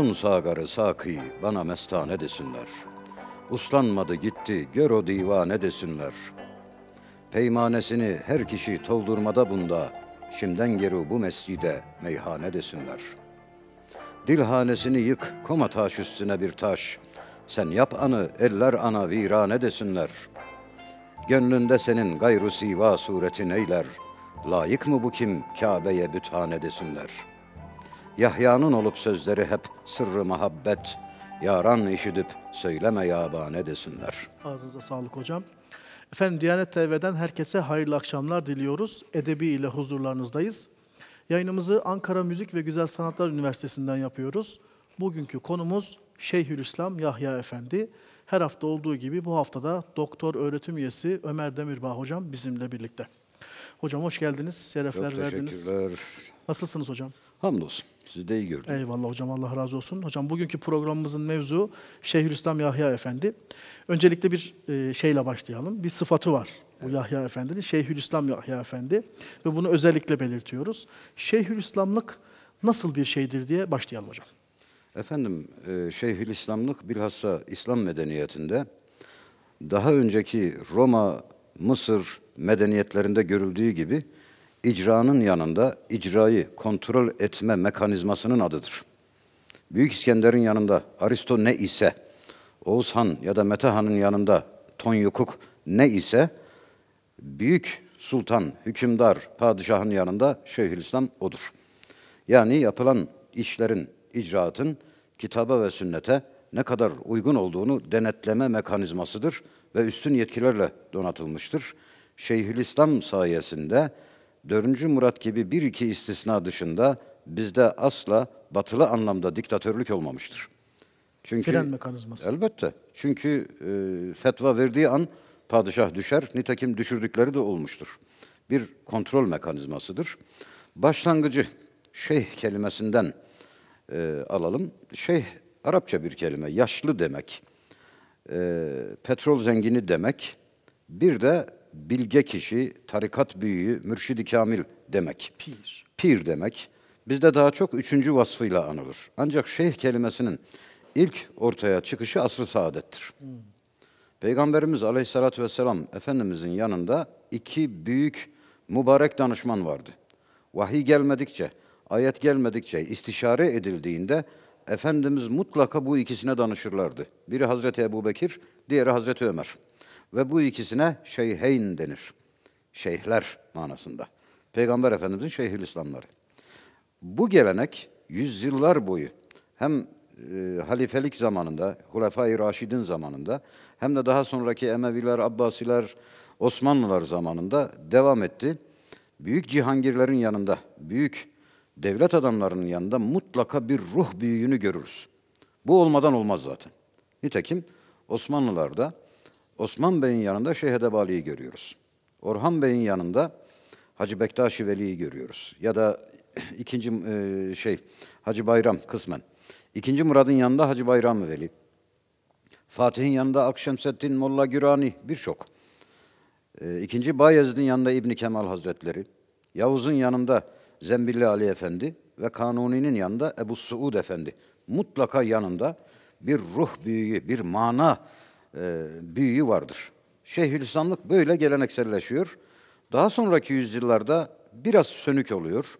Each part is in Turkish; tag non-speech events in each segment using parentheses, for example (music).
Olsun sagarı saki bana mestane desinler. Uslanmadı gitti gör o divane desinler. Peymanesini her kişi toldurmada bunda. Şimdiden geri bu mescide meyhane desinler. Dilhanesini yık koma taş üstüne bir taş. Sen yap anı eller ana virane desinler. Gönlünde senin gayru siva suretin eyler. Layık mı bu kim Kabe'ye büthane desinler.'' Yahya'nın olup sözleri hep sırrı muhabbet. Yaran işidip söyleme yabane desinler. Ağzınıza sağlık hocam. Efendim Diyanet TV'den herkese hayırlı akşamlar diliyoruz. Edebi ile huzurlarınızdayız. Yayınımızı Ankara Müzik ve Güzel Sanatlar Üniversitesi'nden yapıyoruz. Bugünkü konumuz Şeyhülislam Yahya Efendi. Her hafta olduğu gibi bu haftada doktor öğretim üyesi Ömer Demirbağ hocam bizimle birlikte. Hocam hoş geldiniz, şerefler Çok verdiniz. Nasılsınız hocam? Hamdolsun. Sizi de iyi gördük. Eyvallah hocam Allah razı olsun. Hocam bugünkü programımızın mevzu Şeyhülislam Yahya Efendi. Öncelikle bir e, şeyle başlayalım. Bir sıfatı var bu Yahya Efendi'nin. Şeyhülislam Yahya Efendi ve bunu özellikle belirtiyoruz. Şeyhülislamlık nasıl bir şeydir diye başlayalım hocam. Efendim e, Şeyhülislamlık bilhassa İslam medeniyetinde daha önceki Roma, Mısır medeniyetlerinde görüldüğü gibi icranın yanında icrayı kontrol etme mekanizmasının adıdır. Büyük İskender'in yanında Aristo ne ise, Oğuz Han ya da Mete Han'ın yanında Tonyukuk ne ise, Büyük Sultan, hükümdar, padişahın yanında Şeyhülislam odur. Yani yapılan işlerin, icraatın kitaba ve sünnete ne kadar uygun olduğunu denetleme mekanizmasıdır ve üstün yetkilerle donatılmıştır. Şeyhülislam sayesinde Dördüncü Murat gibi bir iki istisna dışında bizde asla batılı anlamda diktatörlük olmamıştır. Çünkü, Fren mekanizması. Elbette. Çünkü e, fetva verdiği an padişah düşer. Nitekim düşürdükleri de olmuştur. Bir kontrol mekanizmasıdır. Başlangıcı şeyh kelimesinden e, alalım. Şeyh Arapça bir kelime. Yaşlı demek. E, petrol zengini demek. Bir de bilge kişi, tarikat büyüğü, mürşidi kamil demek. Pir. Pir demek. Bizde daha çok üçüncü vasfıyla anılır. Ancak şeyh kelimesinin ilk ortaya çıkışı asr-ı saadettir. Hmm. Peygamberimiz aleyhissalatü vesselam Efendimizin yanında iki büyük mübarek danışman vardı. Vahiy gelmedikçe, ayet gelmedikçe, istişare edildiğinde Efendimiz mutlaka bu ikisine danışırlardı. Biri Hazreti Ebu Bekir, diğeri Hazreti Ömer. Ve bu ikisine şeyheyn denir. Şeyhler manasında. Peygamber Efendimizin İslamları. Bu gelenek yüzyıllar boyu hem e, halifelik zamanında, Hulefai Raşid'in zamanında hem de daha sonraki Emeviler, Abbasiler, Osmanlılar zamanında devam etti. Büyük cihangirlerin yanında, büyük devlet adamlarının yanında mutlaka bir ruh büyüğünü görürüz. Bu olmadan olmaz zaten. Nitekim Osmanlılar da Osman Bey'in yanında Şeyh Edebali'yi görüyoruz. Orhan Bey'in yanında Hacı Bektaşi Veli'yi görüyoruz. Ya da (clears throat) ikinci e, şey Hacı Bayram kısmen. İkinci Murad'ın yanında Hacı Bayram Veli. Fatih'in yanında Akşemseddin Molla Gürani birçok. E, İkinci Bayezid'in yanında İbni Kemal Hazretleri. Yavuz'un yanında Zembilli Ali Efendi ve Kanuni'nin yanında Ebu Suud Efendi. Mutlaka yanında bir ruh büyüğü, bir mana e, büyüğü vardır. Şeyhülislamlık böyle gelenekselleşiyor. Daha sonraki yüzyıllarda biraz sönük oluyor.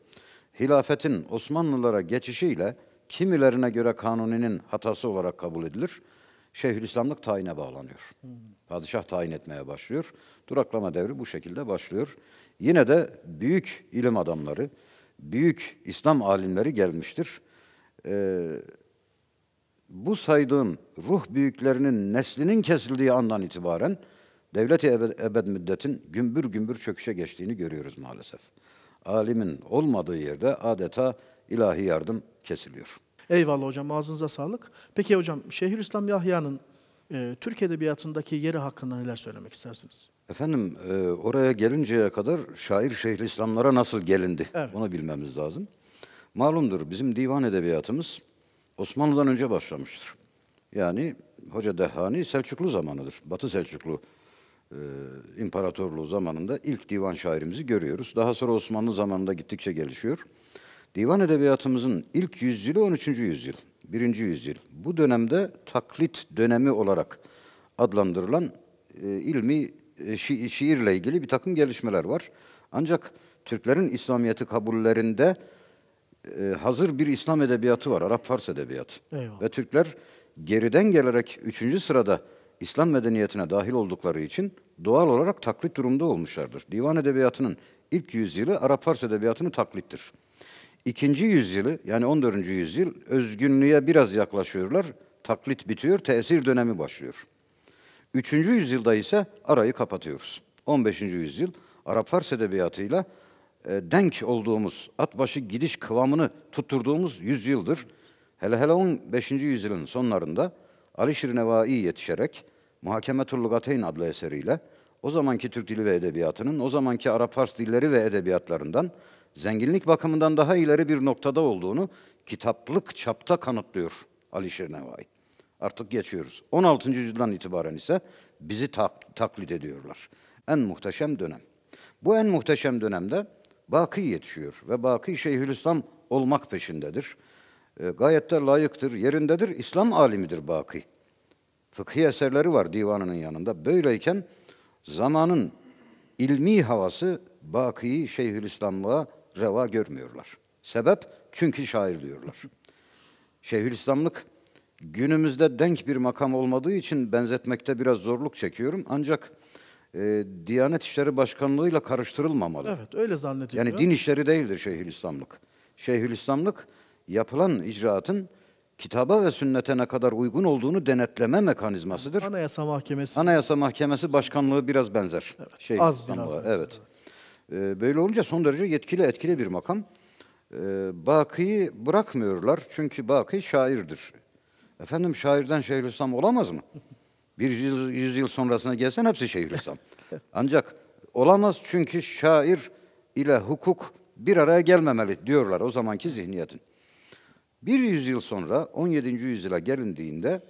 Hilafetin Osmanlılara geçişiyle kimilerine göre kanuninin hatası olarak kabul edilir. Şeyhülislamlık tayine bağlanıyor. Padişah tayin etmeye başlıyor. Duraklama devri bu şekilde başlıyor. Yine de büyük ilim adamları, büyük İslam alimleri gelmiştir. Ee, bu saydığım ruh büyüklerinin neslinin kesildiği andan itibaren devleti ebed, ebed müddetin gümbür gümbür çöküşe geçtiğini görüyoruz maalesef. Alimin olmadığı yerde adeta ilahi yardım kesiliyor. Eyvallah hocam ağzınıza sağlık. Peki hocam Şeyhülislam Yahya'nın e, Türk Edebiyatı'ndaki yeri hakkında neler söylemek istersiniz? Efendim e, oraya gelinceye kadar şair Şeyhülislamlara nasıl gelindi evet. onu bilmemiz lazım. Malumdur bizim divan edebiyatımız Osmanlı'dan önce başlamıştır. Yani Hoca Dehani Selçuklu zamanıdır. Batı Selçuklu e, İmparatorluğu zamanında ilk divan şairimizi görüyoruz. Daha sonra Osmanlı zamanında gittikçe gelişiyor. Divan edebiyatımızın ilk yüzyılı 13. yüzyıl, 1. yüzyıl. Bu dönemde taklit dönemi olarak adlandırılan e, ilmi e, şi şiirle ilgili bir takım gelişmeler var. Ancak Türklerin İslamiyet'i kabullerinde e, hazır bir İslam edebiyatı var, Arap-Fars edebiyatı. Eyvallah. Ve Türkler geriden gelerek üçüncü sırada İslam medeniyetine dahil oldukları için doğal olarak taklit durumda olmuşlardır. Divan edebiyatının ilk yüzyılı Arap-Fars edebiyatını taklittir. İkinci yüzyılı yani 14. yüzyıl özgünlüğe biraz yaklaşıyorlar. Taklit bitiyor, tesir dönemi başlıyor. Üçüncü yüzyılda ise arayı kapatıyoruz. 15. yüzyıl Arap-Fars edebiyatıyla ile e, denk olduğumuz, at başı gidiş kıvamını tutturduğumuz yüzyıldır, hele hele 15. yüzyılın sonlarında Alişir Nevai yetişerek Muhakemetul Lugateyn adlı eseriyle o zamanki Türk dili ve edebiyatının, o zamanki Arap-Fars dilleri ve edebiyatlarından zenginlik bakımından daha ileri bir noktada olduğunu kitaplık çapta kanıtlıyor Alişir Nevai. Artık geçiyoruz. 16. yüzyıldan itibaren ise bizi tak- taklit ediyorlar. En muhteşem dönem. Bu en muhteşem dönemde baki yetişiyor ve baki Şeyhülislam olmak peşindedir. E, gayet de layıktır, yerindedir, İslam alimidir baki. Fıkhi eserleri var divanının yanında. Böyleyken zamanın ilmi havası bakiyi Şeyhülislamlığa reva görmüyorlar. Sebep çünkü şair diyorlar. Şeyhülislamlık günümüzde denk bir makam olmadığı için benzetmekte biraz zorluk çekiyorum. Ancak e, Diyanet İşleri Başkanlığı'yla karıştırılmamalı. Evet öyle zannediyorum. Yani din işleri değildir Şeyhülislamlık. Şeyhülislamlık yapılan icraatın kitaba ve sünnete ne kadar uygun olduğunu denetleme mekanizmasıdır. Anayasa Mahkemesi. Anayasa Mahkemesi Başkanlığı biraz benzer. Evet, şey, az biraz benzer. Evet. evet. Ee, böyle olunca son derece yetkili etkili bir makam. Ee, Bakı'yı bırakmıyorlar çünkü Bakı şairdir. Efendim şairden Şeyhülislam olamaz mı? (laughs) Bir yüzyıl, yüzyıl sonrasına gelsen hepsi şehir İslam. Ancak olamaz çünkü şair ile hukuk bir araya gelmemeli diyorlar o zamanki zihniyetin. Bir yüzyıl sonra 17. yüzyıla gelindiğinde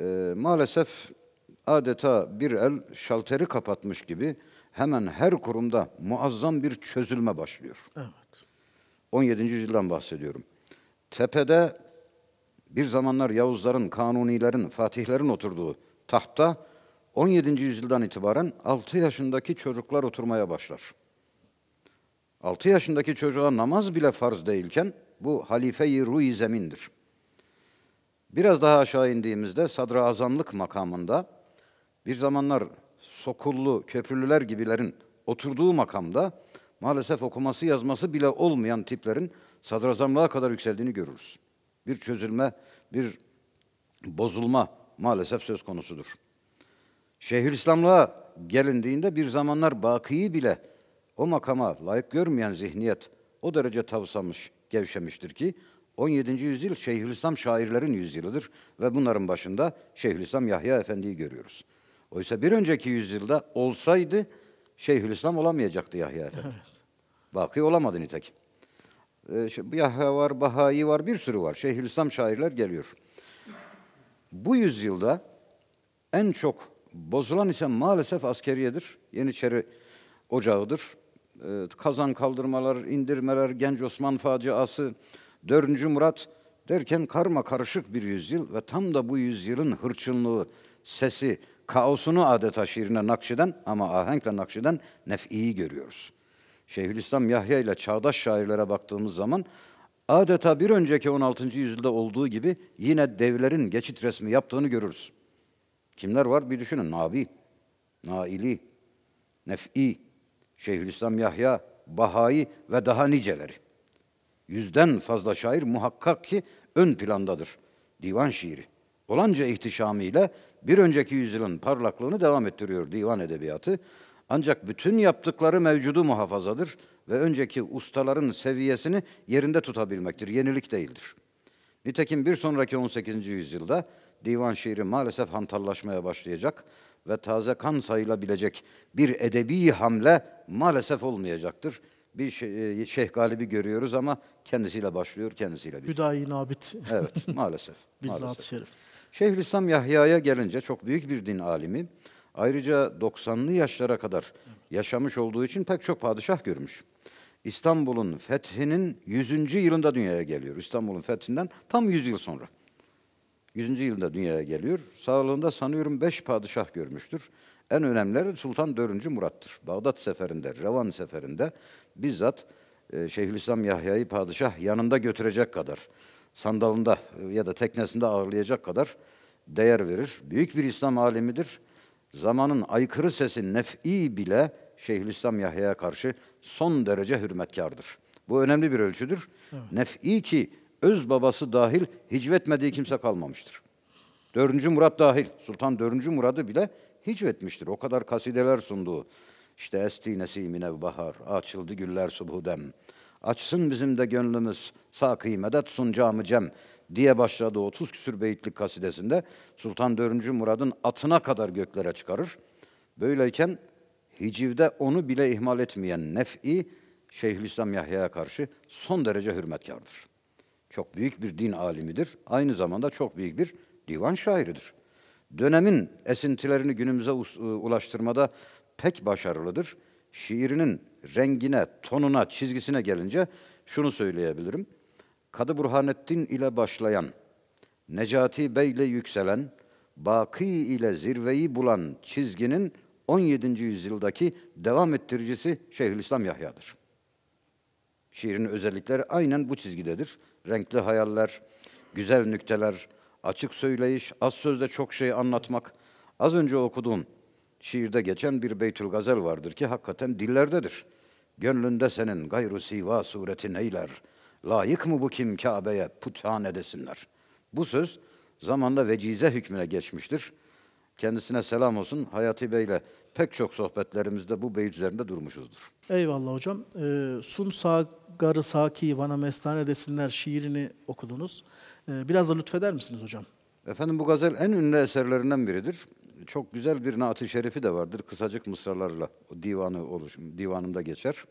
e, maalesef adeta bir el şalteri kapatmış gibi hemen her kurumda muazzam bir çözülme başlıyor. Evet. 17. yüzyıldan bahsediyorum. Tepede bir zamanlar Yavuzların, Kanunilerin, Fatihlerin oturduğu tahta 17. yüzyıldan itibaren 6 yaşındaki çocuklar oturmaya başlar. 6 yaşındaki çocuğa namaz bile farz değilken bu halife-i ruh zemindir. Biraz daha aşağı indiğimizde sadrazamlık makamında bir zamanlar Sokullu, Köprülüler gibilerin oturduğu makamda maalesef okuması yazması bile olmayan tiplerin sadrazamlığa kadar yükseldiğini görürüz. Bir çözülme, bir bozulma maalesef söz konusudur. Şeyhülislamlığa gelindiğinde bir zamanlar bakiyi bile o makama layık görmeyen zihniyet o derece tavsamış, gevşemiştir ki 17. yüzyıl Şeyhülislam şairlerin yüzyılıdır ve bunların başında Şeyhülislam Yahya Efendi'yi görüyoruz. Oysa bir önceki yüzyılda olsaydı Şeyhülislam olamayacaktı Yahya Efendi. Evet. Baki olamadı nitekim. Ee, Yahya var, Bahai var, bir sürü var. Şeyhülislam şairler geliyor. Bu yüzyılda en çok bozulan ise maalesef askeriyedir. Yeniçeri ocağıdır. Ee, kazan kaldırmalar, indirmeler, Genç Osman faciası, 4. Murat derken karma karışık bir yüzyıl ve tam da bu yüzyılın hırçınlığı, sesi, kaosunu adeta şiirine nakşeden ama ahenkle nakşeden nef'iyi görüyoruz. Şeyhülislam Yahya ile çağdaş şairlere baktığımız zaman adeta bir önceki 16. yüzyılda olduğu gibi yine devlerin geçit resmi yaptığını görürüz. Kimler var bir düşünün. Nabi, Naili, Nef'i, Şeyhülislam Yahya, Bahai ve daha niceleri. Yüzden fazla şair muhakkak ki ön plandadır. Divan şiiri. Olanca ihtişamıyla bir önceki yüzyılın parlaklığını devam ettiriyor divan edebiyatı. Ancak bütün yaptıkları mevcudu muhafazadır ve önceki ustaların seviyesini yerinde tutabilmektir. Yenilik değildir. Nitekim bir sonraki 18. yüzyılda divan şiiri maalesef hantallaşmaya başlayacak ve taze kan sayılabilecek bir edebi hamle maalesef olmayacaktır. Bir şey, e, Şeyh Galip'i görüyoruz ama kendisiyle başlıyor, kendisiyle bitiyor. Hüdayi Nabit. evet, (laughs) maalesef. Bizzat şerif. Şeyhülislam Yahya'ya gelince çok büyük bir din alimi. Ayrıca 90'lı yaşlara kadar yaşamış olduğu için pek çok padişah görmüş. İstanbul'un fethinin 100. yılında dünyaya geliyor. İstanbul'un fethinden tam 100 yıl sonra. 100. yılında dünyaya geliyor. Sağlığında sanıyorum 5 padişah görmüştür. En önemlileri Sultan 4. Murat'tır. Bağdat seferinde, Revan seferinde bizzat e, Şeyhülislam Yahya'yı padişah yanında götürecek kadar, sandalında e, ya da teknesinde ağırlayacak kadar değer verir. Büyük bir İslam alimidir zamanın aykırı sesi nef'i bile Şeyhülislam Yahya'ya karşı son derece hürmetkardır. Bu önemli bir ölçüdür. Evet. Nef'i ki öz babası dahil hicvetmediği kimse kalmamıştır. Dördüncü Murat dahil, Sultan dördüncü Murad'ı bile hicvetmiştir. O kadar kasideler sunduğu. İşte esti nesimine bahar, açıldı güller subhudem. Açsın bizim de gönlümüz, saki medet sun camı cem diye başladığı 30 küsür beyitlik kasidesinde Sultan 4. Murad'ın atına kadar göklere çıkarır. Böyleyken hicivde onu bile ihmal etmeyen Nef'i Şeyhülislam Yahya'ya karşı son derece hürmetkardır. Çok büyük bir din alimidir. Aynı zamanda çok büyük bir divan şairidir. Dönemin esintilerini günümüze e, ulaştırmada pek başarılıdır. Şiirinin rengine, tonuna, çizgisine gelince şunu söyleyebilirim. Kadı Burhanettin ile başlayan, Necati Bey ile yükselen, Baki ile zirveyi bulan çizginin 17. yüzyıldaki devam ettiricisi Şeyhülislam Yahya'dır. Şiirin özellikleri aynen bu çizgidedir. Renkli hayaller, güzel nükteler, açık söyleyiş, az sözde çok şey anlatmak. Az önce okuduğum şiirde geçen bir Beytül Gazel vardır ki hakikaten dillerdedir. Gönlünde senin gayru siva suretin eyler.'' Layık mı bu kim Kabe'ye puthane desinler. Bu söz zamanla vecize hükmüne geçmiştir. Kendisine selam olsun. Hayati Bey'le pek çok sohbetlerimizde bu beyit üzerinde durmuşuzdur. Eyvallah hocam. Ee, Sun Sagarı Saki Bana Mestane Desinler şiirini okudunuz. Ee, biraz da lütfeder misiniz hocam? Efendim bu gazel en ünlü eserlerinden biridir. Çok güzel bir naat-ı şerifi de vardır. Kısacık mısralarla divanı oluş, divanımda geçer.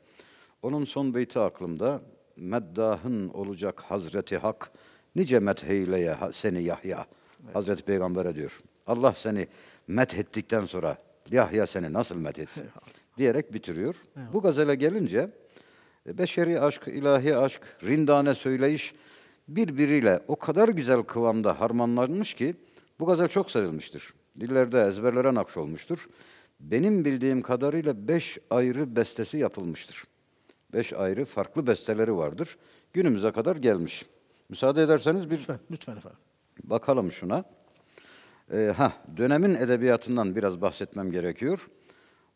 Onun son beyti aklımda meddahın olacak Hazreti Hak nice metheyleye seni Yahya. Evet. Hazreti Peygamber'e diyor. Allah seni methettikten sonra Yahya seni nasıl methetsin diyerek bitiriyor. Evet. Bu gazele gelince e, beşeri aşk, ilahi aşk, rindane söyleyiş birbiriyle o kadar güzel kıvamda harmanlanmış ki bu gazel çok sevilmiştir. Dillerde ezberlere nakş olmuştur. Benim bildiğim kadarıyla beş ayrı bestesi yapılmıştır beş ayrı farklı besteleri vardır. Günümüze kadar gelmiş. Müsaade ederseniz bir... Lütfen, lütfen efendim. Bakalım şuna. Ee, ha dönemin edebiyatından biraz bahsetmem gerekiyor.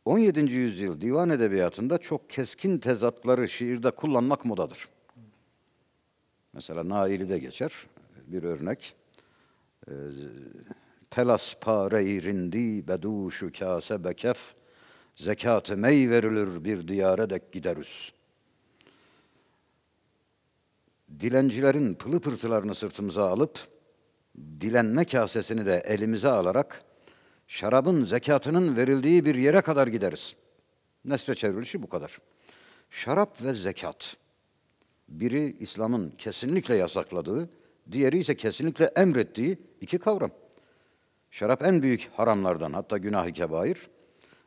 17. yüzyıl divan edebiyatında çok keskin tezatları şiirde kullanmak modadır. Mesela Na'il'i de geçer bir örnek. Ee, Pelas pare-i rindi beduşu kase bekef zekat mey verilir bir diyare dek giderüz dilencilerin pılı pırtılarını sırtımıza alıp, dilenme kasesini de elimize alarak, şarabın zekatının verildiği bir yere kadar gideriz. Nesre çevrilişi bu kadar. Şarap ve zekat. Biri İslam'ın kesinlikle yasakladığı, diğeri ise kesinlikle emrettiği iki kavram. Şarap en büyük haramlardan hatta günah-ı kebair.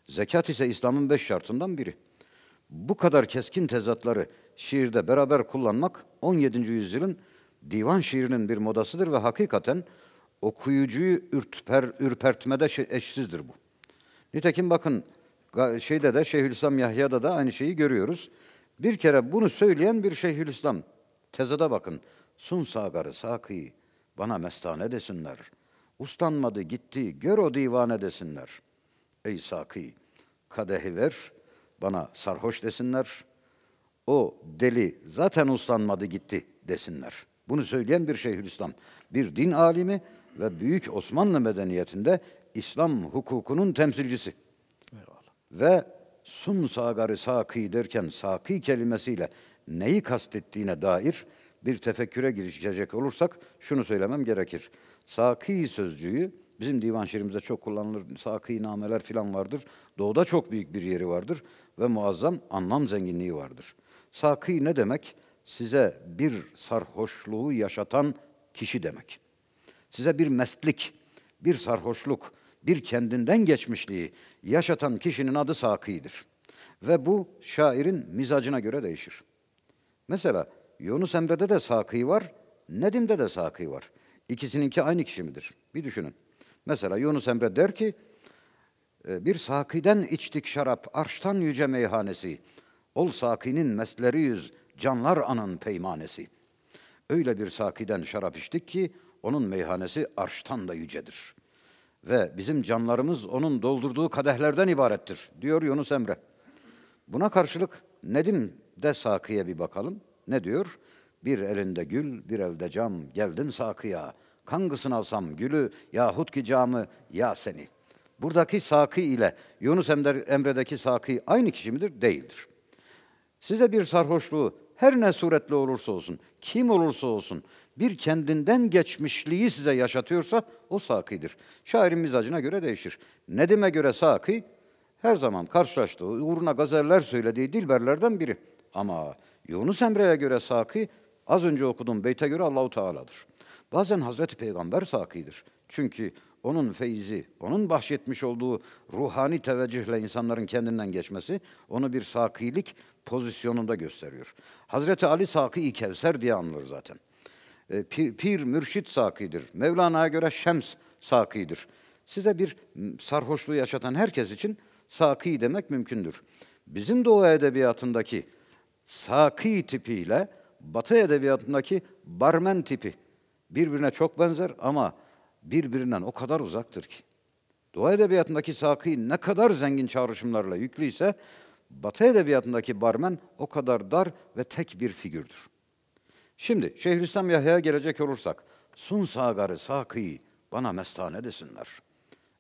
Zekat ise İslam'ın beş şartından biri. Bu kadar keskin tezatları şiirde beraber kullanmak 17. yüzyılın divan şiirinin bir modasıdır ve hakikaten okuyucuyu ürtper, ürpertmede eşsizdir bu. Nitekim bakın şeyde de Şeyhülislam Yahya'da da aynı şeyi görüyoruz. Bir kere bunu söyleyen bir Şeyhülislam tezada bakın. Sun sagarı sakıyı bana mestane desinler. Ustanmadı gitti gör o divane desinler. Ey sakıyı kadehi ver bana sarhoş desinler o deli zaten uslanmadı gitti desinler. Bunu söyleyen bir Şeyhülislam, bir din alimi ve büyük Osmanlı medeniyetinde İslam hukukunun temsilcisi. Eyvallah. Ve sun sagari saki derken saki kelimesiyle neyi kastettiğine dair bir tefekküre girişecek olursak şunu söylemem gerekir. Saki sözcüğü bizim divan şiirimizde çok kullanılır. Saki nameler filan vardır. Doğuda çok büyük bir yeri vardır ve muazzam anlam zenginliği vardır. Saki ne demek? Size bir sarhoşluğu yaşatan kişi demek. Size bir mestlik, bir sarhoşluk, bir kendinden geçmişliği yaşatan kişinin adı sakidir. Ve bu şairin mizacına göre değişir. Mesela Yunus Emre'de de saki var, Nedim'de de saki var. İkisininki aynı kişi midir? Bir düşünün. Mesela Yunus Emre der ki, e, bir sakiden içtik şarap, arştan yüce meyhanesi. Ol sakinin mesleri yüz, canlar anın peymanesi. Öyle bir sakiden şarap içtik ki onun meyhanesi arştan da yücedir. Ve bizim canlarımız onun doldurduğu kadehlerden ibarettir, diyor Yunus Emre. Buna karşılık Nedim de Sakı'ya bir bakalım. Ne diyor? Bir elinde gül, bir elde cam, geldin Sakı'ya. Kangısını alsam gülü yahut ki camı ya seni. Buradaki Sakı ile Yunus Emre'deki Sakı aynı kişi midir? Değildir. Size bir sarhoşluğu her ne suretle olursa olsun, kim olursa olsun bir kendinden geçmişliği size yaşatıyorsa o sakidir. Şairin mizacına göre değişir. Nedim'e göre saki her zaman karşılaştığı, uğruna gazeller söylediği dilberlerden biri. Ama Yunus Emre'ye göre saki az önce okuduğum beyte göre Allahu Teala'dır. Bazen Hazreti Peygamber sakidir. Çünkü onun feyzi, onun bahşetmiş olduğu ruhani teveccühle insanların kendinden geçmesi onu bir sakilik pozisyonunda gösteriyor. Hazreti Ali sakı i Kevser diye anılır zaten. E, pir, mürşit sakidir. Mevlana'ya göre şems sakidir. Size bir sarhoşluğu yaşatan herkes için saki demek mümkündür. Bizim Doğu edebiyatındaki saki tipiyle Batı edebiyatındaki barmen tipi birbirine çok benzer ama birbirinden o kadar uzaktır ki. Doğu edebiyatındaki Saki ne kadar zengin çağrışımlarla yüklüyse, Batı edebiyatındaki barmen o kadar dar ve tek bir figürdür. Şimdi Şeyhülislam Yahya'ya gelecek olursak, Sun sagarı Saki bana mestane desinler.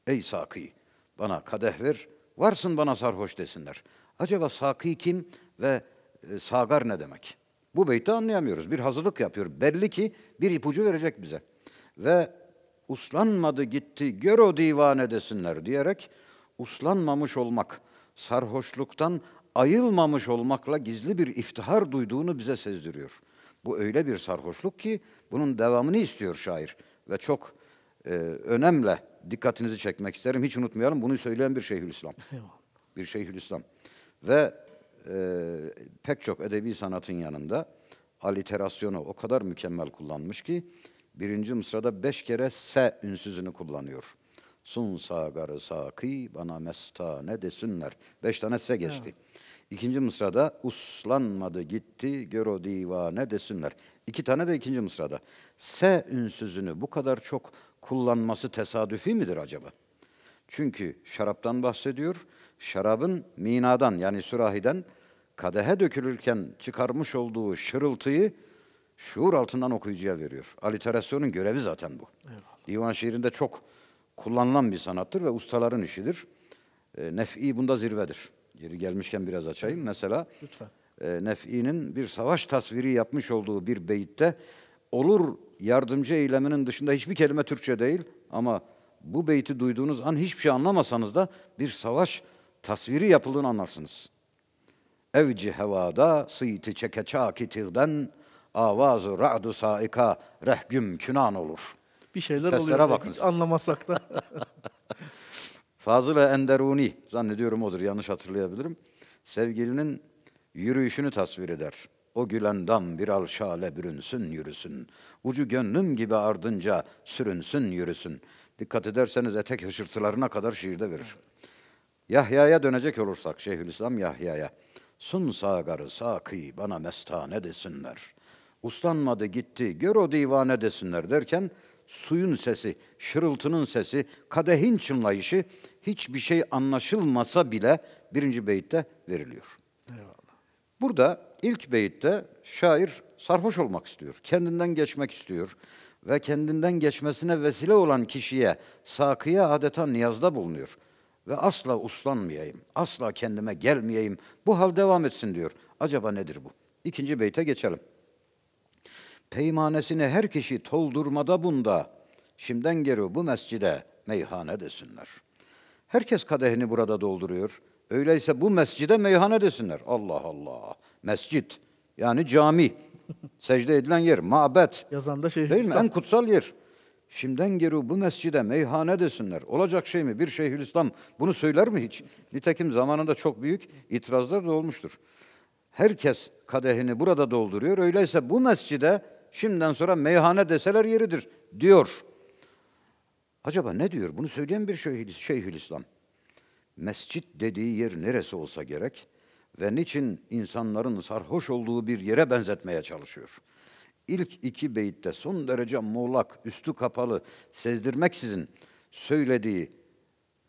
Ey Saki bana kadeh ver, varsın bana sarhoş desinler. Acaba Saki kim ve e, sagar ne demek? Bu beyti anlayamıyoruz. Bir hazırlık yapıyor. Belli ki bir ipucu verecek bize. Ve uslanmadı gitti gör o divane desinler diyerek uslanmamış olmak, sarhoşluktan ayılmamış olmakla gizli bir iftihar duyduğunu bize sezdiriyor. Bu öyle bir sarhoşluk ki bunun devamını istiyor şair ve çok e, önemle dikkatinizi çekmek isterim. Hiç unutmayalım bunu söyleyen bir Şeyhülislam. (laughs) bir Şeyhülislam. Ve e, pek çok edebi sanatın yanında aliterasyonu o kadar mükemmel kullanmış ki birinci mısrada beş kere se ünsüzünü kullanıyor. Sun sagarı saki bana ne desinler. Beş tane se geçti. Evet. İkinci mısrada uslanmadı gitti gör o divane desinler. İki tane de ikinci mısrada. Se ünsüzünü bu kadar çok kullanması tesadüfi midir acaba? Çünkü şaraptan bahsediyor. Şarabın minadan yani sürahiden kadehe dökülürken çıkarmış olduğu şırıltıyı şuur altından okuyucuya veriyor. Aliterasyonun görevi zaten bu. Eyvallah. Divan şiirinde çok kullanılan bir sanattır ve ustaların işidir. E, nef'i bunda zirvedir. Yeri gelmişken biraz açayım. Mesela E, Nef'i'nin bir savaş tasviri yapmış olduğu bir beyitte olur yardımcı eyleminin dışında hiçbir kelime Türkçe değil ama bu beyti duyduğunuz an hiçbir şey anlamasanız da bir savaş tasviri yapıldığını anlarsınız. Evci hevada sıyti çeke çaki avazu ra'du saika rehgüm künan olur. Bir şeyler Seslere oluyor. Bakın. Hiç anlamasak da. (laughs) Fazıl Enderuni zannediyorum odur yanlış hatırlayabilirim. Sevgilinin yürüyüşünü tasvir eder. O gülen dam bir alşale bürünsün yürüsün. Ucu gönlüm gibi ardınca sürünsün yürüsün. Dikkat ederseniz etek hışırtılarına kadar şiirde verir. Yahya'ya dönecek olursak Şeyhülislam Yahya'ya. Sun sagarı sakı bana mestane desinler. Uslanmadı gitti. Gör o divane desinler derken suyun sesi, şırıltının sesi, kadehin çınlayışı hiçbir şey anlaşılmasa bile birinci beyitte veriliyor. Eyvallah. Burada ilk beyitte şair sarhoş olmak istiyor. Kendinden geçmek istiyor ve kendinden geçmesine vesile olan kişiye, sakıya adeta niyazda bulunuyor. Ve asla uslanmayayım, asla kendime gelmeyeyim, bu hal devam etsin diyor. Acaba nedir bu? İkinci beyte geçelim peymanesini her kişi toldurmada bunda. Şimdiden geri bu mescide meyhane desinler. Herkes kadehini burada dolduruyor. Öyleyse bu mescide meyhane desinler. Allah Allah. Mescit yani cami. (laughs) Secde edilen yer, mabet. Yazan da şey. Değil mi? En kutsal yer. Şimdiden geri bu mescide meyhane desinler. Olacak şey mi? Bir Şeyhülislam bunu söyler mi hiç? Nitekim zamanında çok büyük itirazlar da olmuştur. Herkes kadehini burada dolduruyor. Öyleyse bu mescide şimdiden sonra meyhane deseler yeridir diyor. Acaba ne diyor? Bunu söyleyen bir Şeyhül, Şeyhül İslam. Mescit dediği yer neresi olsa gerek ve niçin insanların sarhoş olduğu bir yere benzetmeye çalışıyor. İlk iki beyitte son derece muğlak, üstü kapalı, sezdirmeksizin söylediği,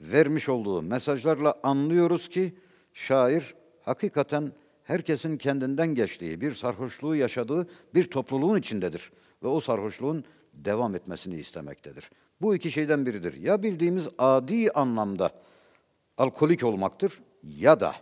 vermiş olduğu mesajlarla anlıyoruz ki şair hakikaten herkesin kendinden geçtiği, bir sarhoşluğu yaşadığı bir topluluğun içindedir. Ve o sarhoşluğun devam etmesini istemektedir. Bu iki şeyden biridir. Ya bildiğimiz adi anlamda alkolik olmaktır ya da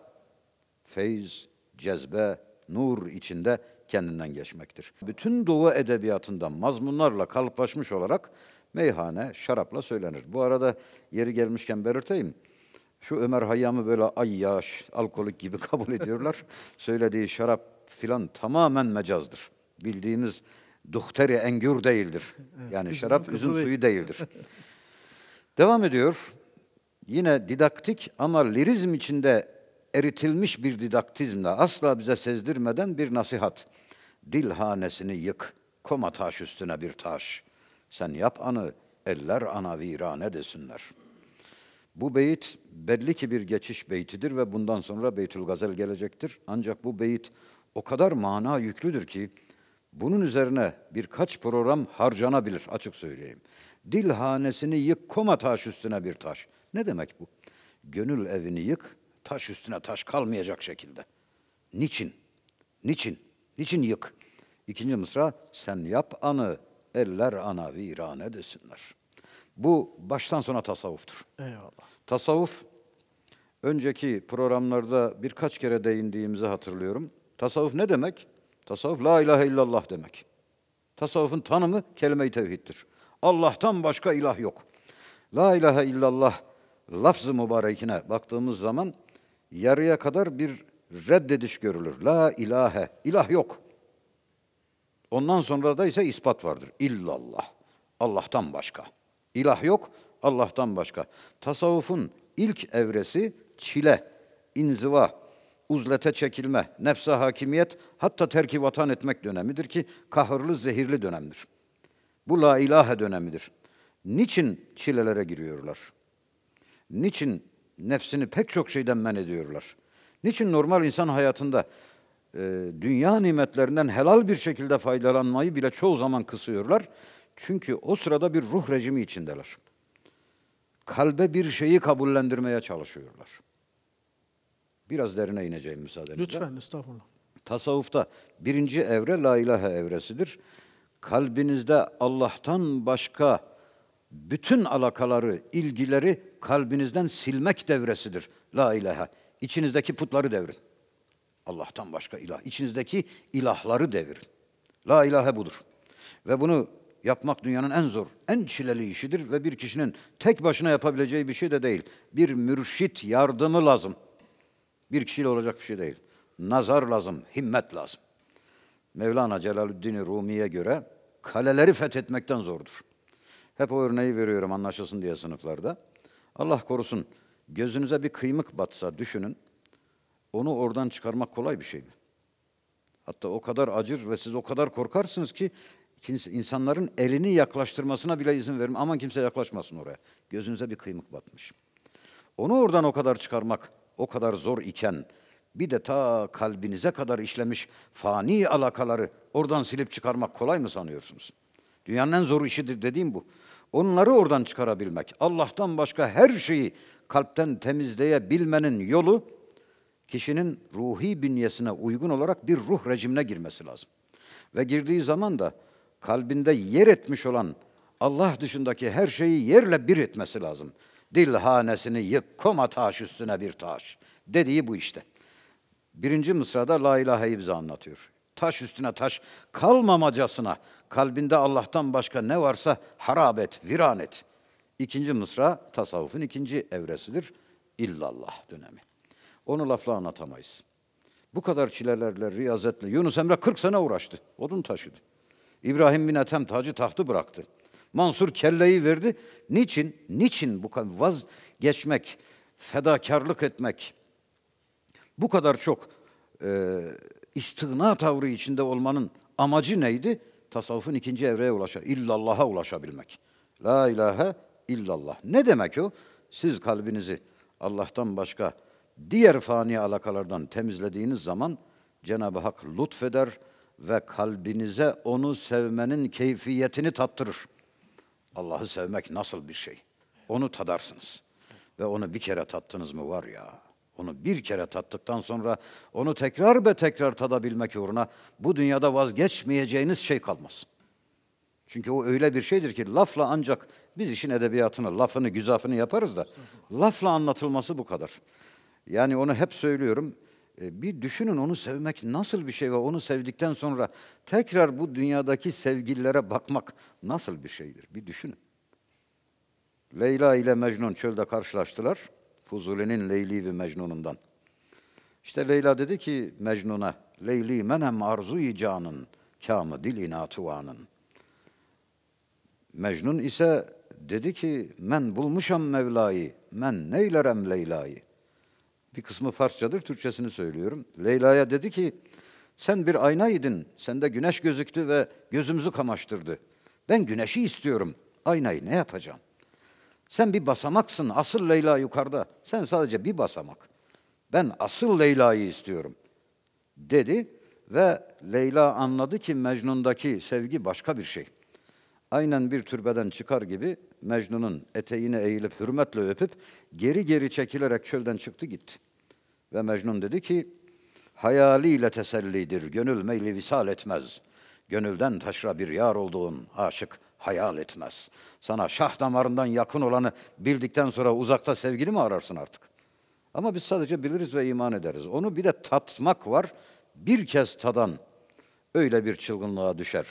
feyz, cezbe, nur içinde kendinden geçmektir. Bütün Doğu edebiyatında mazmunlarla kalıplaşmış olarak meyhane şarapla söylenir. Bu arada yeri gelmişken belirteyim. Şu Ömer Hayyam'ı böyle ayyaş, alkolik gibi (laughs) kabul ediyorlar. Söylediği şarap filan tamamen mecazdır. Bildiğimiz duhteri engür değildir. Yani şarap üzüm suyu değildir. (laughs) Devam ediyor. Yine didaktik ama lirizm içinde eritilmiş bir didaktizmle asla bize sezdirmeden bir nasihat. Dil hanesini yık, koma taş üstüne bir taş. Sen yap anı, eller ana virane desinler.'' Bu beyit belli ki bir geçiş beytidir ve bundan sonra Beytül Gazel gelecektir. Ancak bu beyit o kadar mana yüklüdür ki bunun üzerine birkaç program harcanabilir açık söyleyeyim. Dil hanesini yık koma taş üstüne bir taş. Ne demek bu? Gönül evini yık taş üstüne taş kalmayacak şekilde. Niçin? Niçin? Niçin yık? İkinci mısra sen yap anı eller ana virane desinler.'' Bu baştan sona tasavvuftur. Eyvallah. Tasavvuf, önceki programlarda birkaç kere değindiğimizi hatırlıyorum. Tasavvuf ne demek? Tasavvuf la ilahe illallah demek. Tasavvufun tanımı kelime-i tevhiddir. Allah'tan başka ilah yok. La ilahe illallah lafz-ı mübarekine baktığımız zaman yarıya kadar bir reddediş görülür. La ilahe, ilah yok. Ondan sonra da ise ispat vardır. İllallah, Allah'tan başka. İlah yok, Allah'tan başka. Tasavvufun ilk evresi çile, inziva, uzlete çekilme, nefse hakimiyet, hatta terki vatan etmek dönemidir ki kahırlı, zehirli dönemdir. Bu la ilahe dönemidir. Niçin çilelere giriyorlar? Niçin nefsini pek çok şeyden men ediyorlar? Niçin normal insan hayatında e, dünya nimetlerinden helal bir şekilde faydalanmayı bile çoğu zaman kısıyorlar? Çünkü o sırada bir ruh rejimi içindeler. Kalbe bir şeyi kabullendirmeye çalışıyorlar. Biraz derine ineceğim müsaadenizle. Lütfen estağfurullah. Tasavvufta birinci evre la ilahe evresidir. Kalbinizde Allah'tan başka bütün alakaları, ilgileri kalbinizden silmek devresidir. La ilahe. İçinizdeki putları devirin. Allah'tan başka ilah. İçinizdeki ilahları devirin. La ilahe budur. Ve bunu yapmak dünyanın en zor, en çileli işidir ve bir kişinin tek başına yapabileceği bir şey de değil. Bir mürşit yardımı lazım. Bir kişiyle olacak bir şey değil. Nazar lazım, himmet lazım. Mevlana Celaleddin Rumi'ye göre kaleleri fethetmekten zordur. Hep o örneği veriyorum anlaşılsın diye sınıflarda. Allah korusun gözünüze bir kıymık batsa düşünün. Onu oradan çıkarmak kolay bir şey mi? Hatta o kadar acır ve siz o kadar korkarsınız ki Kimse, insanların elini yaklaştırmasına bile izin verim, Aman kimse yaklaşmasın oraya. Gözünüze bir kıymık batmış. Onu oradan o kadar çıkarmak o kadar zor iken bir de ta kalbinize kadar işlemiş fani alakaları oradan silip çıkarmak kolay mı sanıyorsunuz? Dünyanın en zor işidir dediğim bu. Onları oradan çıkarabilmek, Allah'tan başka her şeyi kalpten temizleyebilmenin yolu kişinin ruhi bünyesine uygun olarak bir ruh rejimine girmesi lazım. Ve girdiği zaman da kalbinde yer etmiş olan Allah dışındaki her şeyi yerle bir etmesi lazım. Dil hanesini yık, koma taş üstüne bir taş. Dediği bu işte. Birinci Mısra'da La İlahe'yi bize anlatıyor. Taş üstüne taş kalmamacasına kalbinde Allah'tan başka ne varsa harap et, viran et. İkinci Mısra tasavvufun ikinci evresidir. İllallah dönemi. Onu lafla anlatamayız. Bu kadar çilelerle, riyazetle Yunus Emre 40 sene uğraştı. Odun taşıdı. İbrahim bin Ethem tacı tahtı bıraktı. Mansur kelleyi verdi. Niçin? Niçin bu kadar vazgeçmek, fedakarlık etmek? Bu kadar çok e, istigna tavrı içinde olmanın amacı neydi? Tasavvufun ikinci evreye ulaşa, illallah'a ulaşabilmek. La ilahe illallah. Ne demek o? Siz kalbinizi Allah'tan başka diğer fani alakalardan temizlediğiniz zaman Cenab-ı Hak lütfeder, ve kalbinize onu sevmenin keyfiyetini tattırır. Allah'ı sevmek nasıl bir şey? Onu tadarsınız. Ve onu bir kere tattınız mı var ya, onu bir kere tattıktan sonra onu tekrar ve tekrar tadabilmek uğruna bu dünyada vazgeçmeyeceğiniz şey kalmaz. Çünkü o öyle bir şeydir ki lafla ancak biz işin edebiyatını, lafını, güzafını yaparız da lafla anlatılması bu kadar. Yani onu hep söylüyorum. E, bir düşünün onu sevmek nasıl bir şey ve onu sevdikten sonra tekrar bu dünyadaki sevgililere bakmak nasıl bir şeydir? Bir düşünün. Leyla ile Mecnun çölde karşılaştılar. Fuzuli'nin Leyli ve Mecnun'undan. İşte Leyla dedi ki Mecnun'a, Leyli menem arzu-i canın, kamı dil inatuvanın. Mecnun ise dedi ki, men bulmuşam Mevla'yı, men neylerem Leyla'yı bir kısmı Farsçadır, Türkçesini söylüyorum. Leyla'ya dedi ki, sen bir aynaydın, sende güneş gözüktü ve gözümüzü kamaştırdı. Ben güneşi istiyorum, aynayı ne yapacağım? Sen bir basamaksın, asıl Leyla yukarıda. Sen sadece bir basamak. Ben asıl Leyla'yı istiyorum, dedi. Ve Leyla anladı ki Mecnun'daki sevgi başka bir şey aynen bir türbeden çıkar gibi Mecnun'un eteğine eğilip hürmetle öpüp geri geri çekilerek çölden çıktı gitti. Ve Mecnun dedi ki hayaliyle tesellidir gönül meyli visal etmez. Gönülden taşra bir yar olduğun aşık hayal etmez. Sana şah damarından yakın olanı bildikten sonra uzakta sevgili mi ararsın artık? Ama biz sadece biliriz ve iman ederiz. Onu bir de tatmak var. Bir kez tadan öyle bir çılgınlığa düşer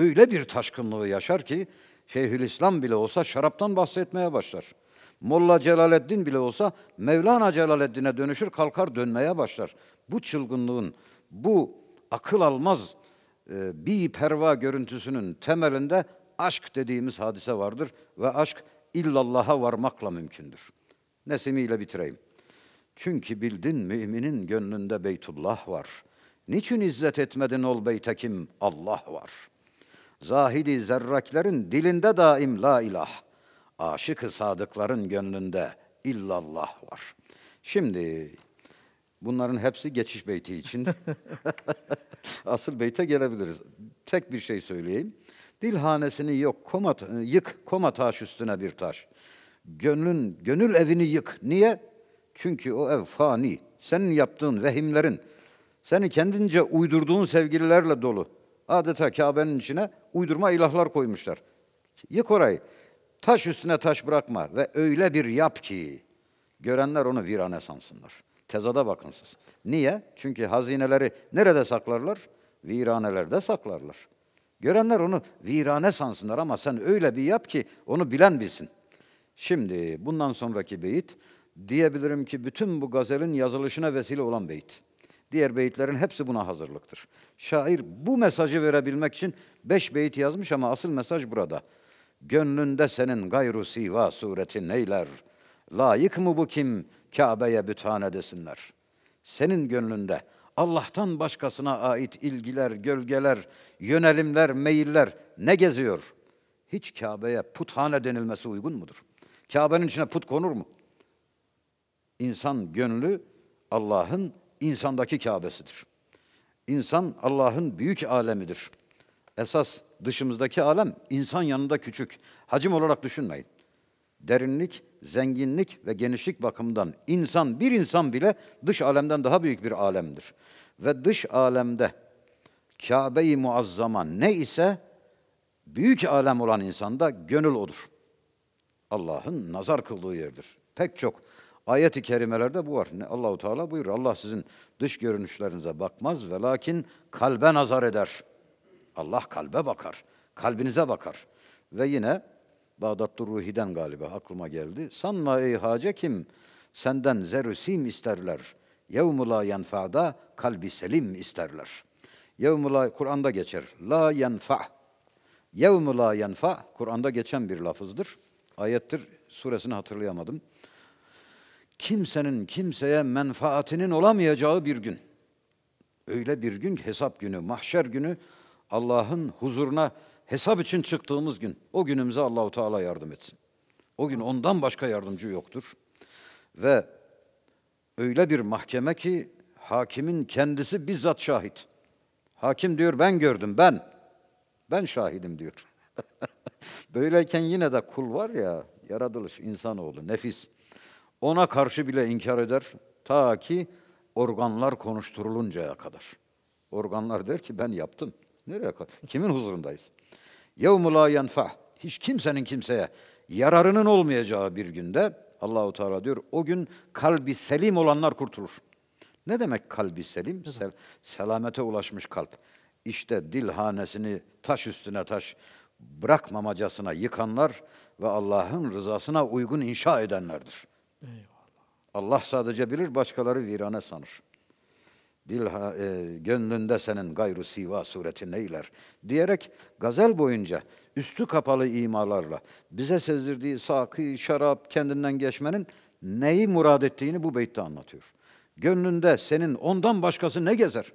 öyle bir taşkınlığı yaşar ki Şeyhülislam bile olsa şaraptan bahsetmeye başlar. Molla Celaleddin bile olsa Mevlana Celaleddin'e dönüşür, kalkar dönmeye başlar. Bu çılgınlığın, bu akıl almaz e, bir perva görüntüsünün temelinde aşk dediğimiz hadise vardır ve aşk illallah'a varmakla mümkündür. Nesimiyle bitireyim. Çünkü bildin müminin gönlünde Beytullah var. Niçin izzet etmedin ol beytekim Allah var. Zahidi zerraklerin dilinde daim la ilah. Aşık-ı sadıkların gönlünde illallah var. Şimdi bunların hepsi geçiş beyti için. (laughs) Asıl beyte gelebiliriz. Tek bir şey söyleyeyim. Dilhanesini yok, koma, yık, koma taş üstüne bir taş. Gönlün, gönül evini yık. Niye? Çünkü o ev fani. Senin yaptığın vehimlerin, seni kendince uydurduğun sevgililerle dolu adeta Kabe'nin içine uydurma ilahlar koymuşlar. Yık orayı. Taş üstüne taş bırakma ve öyle bir yap ki görenler onu virane sansınlar. Tezada bakın siz. Niye? Çünkü hazineleri nerede saklarlar? Viranelerde saklarlar. Görenler onu virane sansınlar ama sen öyle bir yap ki onu bilen bilsin. Şimdi bundan sonraki beyit diyebilirim ki bütün bu gazelin yazılışına vesile olan beyit. Diğer beyitlerin hepsi buna hazırlıktır. Şair bu mesajı verebilmek için beş beyit yazmış ama asıl mesaj burada. Gönlünde senin gayru siva sureti neyler? Layık mı bu kim Kabe'ye büthane desinler? Senin gönlünde Allah'tan başkasına ait ilgiler, gölgeler, yönelimler, meyiller ne geziyor? Hiç Kabe'ye puthane denilmesi uygun mudur? Kabe'nin içine put konur mu? İnsan gönlü Allah'ın insandaki Kabe'sidir. İnsan Allah'ın büyük alemidir. Esas dışımızdaki alem insan yanında küçük. Hacim olarak düşünmeyin. Derinlik, zenginlik ve genişlik bakımından insan bir insan bile dış alemden daha büyük bir alemdir. Ve dış alemde Kabe-i Muazzama ne ise büyük alem olan insanda gönül odur. Allah'ın nazar kıldığı yerdir. Pek çok Ayet-i kerimelerde bu var. Ne Allahu Teala buyur. Allah sizin dış görünüşlerinize bakmaz ve lakin kalbe nazar eder. Allah kalbe bakar. Kalbinize bakar. Ve yine Bağdatlı Ruhi'den galiba aklıma geldi. Sanma ey hace kim senden zerüsim isterler. Yevmu la yenfa'da kalbi selim isterler. Yevmu Kur'an'da geçer. La yenfa. Yevmu yenfa Kur'an'da geçen bir lafızdır. Ayettir. Suresini hatırlayamadım kimsenin kimseye menfaatinin olamayacağı bir gün. Öyle bir gün ki hesap günü, mahşer günü Allah'ın huzuruna hesap için çıktığımız gün. O günümüze Allahu Teala yardım etsin. O gün ondan başka yardımcı yoktur. Ve öyle bir mahkeme ki hakimin kendisi bizzat şahit. Hakim diyor ben gördüm ben. Ben şahidim diyor. (laughs) Böyleyken yine de kul var ya yaratılış insanoğlu nefis. Ona karşı bile inkar eder ta ki organlar konuşturuluncaya kadar. Organlar der ki ben yaptım. Nereye kadar? Kimin huzurundayız? يَوْمُ لَا يَنْفَعْ Hiç kimsenin kimseye yararının olmayacağı bir günde Allahu Teala diyor o gün kalbi selim olanlar kurtulur. Ne demek kalbi selim? Sel selamete ulaşmış kalp. İşte dil hanesini taş üstüne taş bırakmamacasına yıkanlar ve Allah'ın rızasına uygun inşa edenlerdir. Eyvallah. Allah sadece bilir, başkaları virane sanır. Dilha e, gönlünde senin gayru siva sureti neyler diyerek gazel boyunca üstü kapalı imalarla bize sezdirdiği sakı, şarap, kendinden geçmenin neyi murad ettiğini bu beytte anlatıyor. Gönlünde senin ondan başkası ne gezer?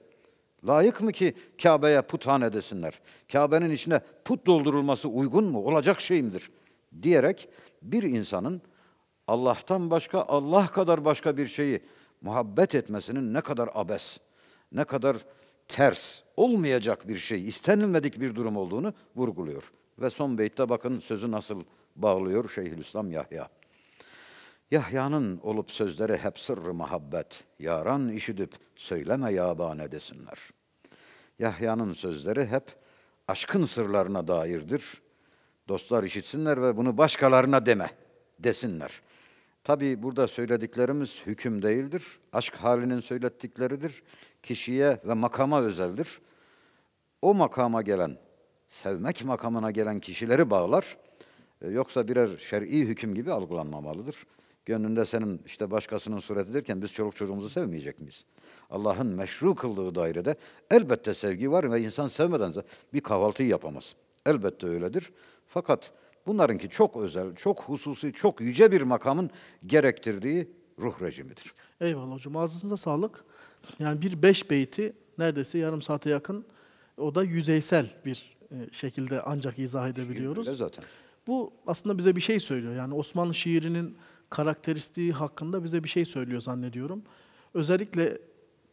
Layık mı ki Kabe'ye puthane edesinler? Kabe'nin içine put doldurulması uygun mu? Olacak şey midir? Diyerek bir insanın Allah'tan başka, Allah kadar başka bir şeyi muhabbet etmesinin ne kadar abes, ne kadar ters, olmayacak bir şey, istenilmedik bir durum olduğunu vurguluyor. Ve son beytte bakın sözü nasıl bağlıyor Şeyhülislam Yahya. Yahya'nın olup sözleri hep sırrı muhabbet, yaran işidip söyleme yabane desinler. Yahya'nın sözleri hep aşkın sırlarına dairdir. Dostlar işitsinler ve bunu başkalarına deme desinler. Tabi burada söylediklerimiz hüküm değildir. Aşk halinin söylettikleridir. Kişiye ve makama özeldir. O makama gelen, sevmek makamına gelen kişileri bağlar. E, yoksa birer şer'i hüküm gibi algılanmamalıdır. Gönlünde senin işte başkasının sureti derken biz çoluk çocuğumuzu sevmeyecek miyiz? Allah'ın meşru kıldığı dairede elbette sevgi var ve insan sevmeden bir kahvaltıyı yapamaz. Elbette öyledir. Fakat Bunlarınki çok özel, çok hususi, çok yüce bir makamın gerektirdiği ruh rejimidir. Eyvallah hocam. Ağzınıza sağlık. Yani bir beş beyti neredeyse yarım saate yakın o da yüzeysel bir e, şekilde ancak izah edebiliyoruz. Şiir zaten. Bu aslında bize bir şey söylüyor. Yani Osmanlı şiirinin karakteristiği hakkında bize bir şey söylüyor zannediyorum. Özellikle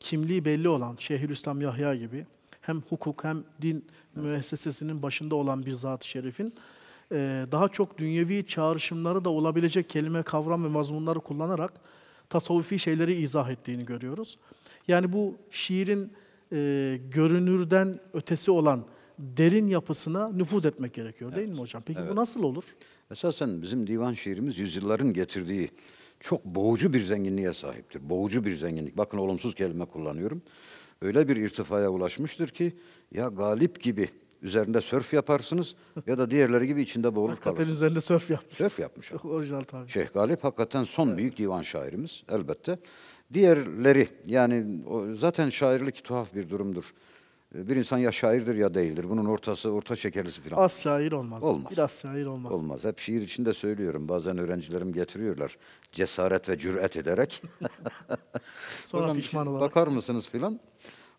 kimliği belli olan Şeyhülislam Yahya gibi hem hukuk hem din müessesesinin başında olan bir zat-ı şerifin e, daha çok dünyevi çağrışımları da olabilecek kelime, kavram ve mazmunları kullanarak tasavvufi şeyleri izah ettiğini görüyoruz. Yani bu şiirin e, görünürden ötesi olan derin yapısına nüfuz etmek gerekiyor evet. değil mi hocam? Peki evet. bu nasıl olur? Esasen bizim divan şiirimiz yüzyılların getirdiği çok boğucu bir zenginliğe sahiptir. Boğucu bir zenginlik. Bakın olumsuz kelime kullanıyorum. Öyle bir irtifaya ulaşmıştır ki ya galip gibi Üzerinde sörf yaparsınız ya da diğerleri gibi içinde boğulur hakikaten kalırsınız. Hakikaten üzerinde sörf yapmış. Sörf yapmış. Çok orijinal tabii. Şeyh Galip hakikaten son evet. büyük divan şairimiz elbette. Diğerleri yani zaten şairlik tuhaf bir durumdur. Ee, bir insan ya şairdir ya değildir. Bunun ortası orta şekerlisi falan. Az şair olmaz. Olmaz. Biraz şair olmaz. Olmaz. Hep şiir içinde söylüyorum. Bazen öğrencilerim getiriyorlar. Cesaret ve cüret ederek. (laughs) Sonra pişman şey olarak. Bakar mısınız filan?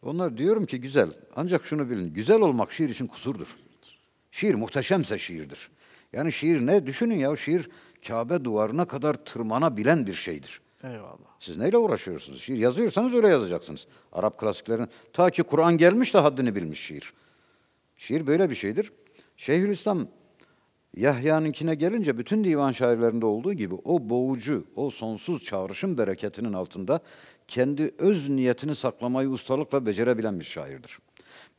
Onlar diyorum ki güzel. Ancak şunu bilin. Güzel olmak şiir için kusurdur. Şiir muhteşemse şiirdir. Yani şiir ne? Düşünün ya şiir Kabe duvarına kadar tırmana bilen bir şeydir. Eyvallah. Siz neyle uğraşıyorsunuz? Şiir yazıyorsanız öyle yazacaksınız. Arap klasiklerin ta ki Kur'an gelmiş de haddini bilmiş şiir. Şiir böyle bir şeydir. Şeyhülislam Yahya'nınkine gelince bütün divan şairlerinde olduğu gibi o boğucu, o sonsuz çağrışım bereketinin altında kendi öz niyetini saklamayı ustalıkla becerebilen bir şairdir.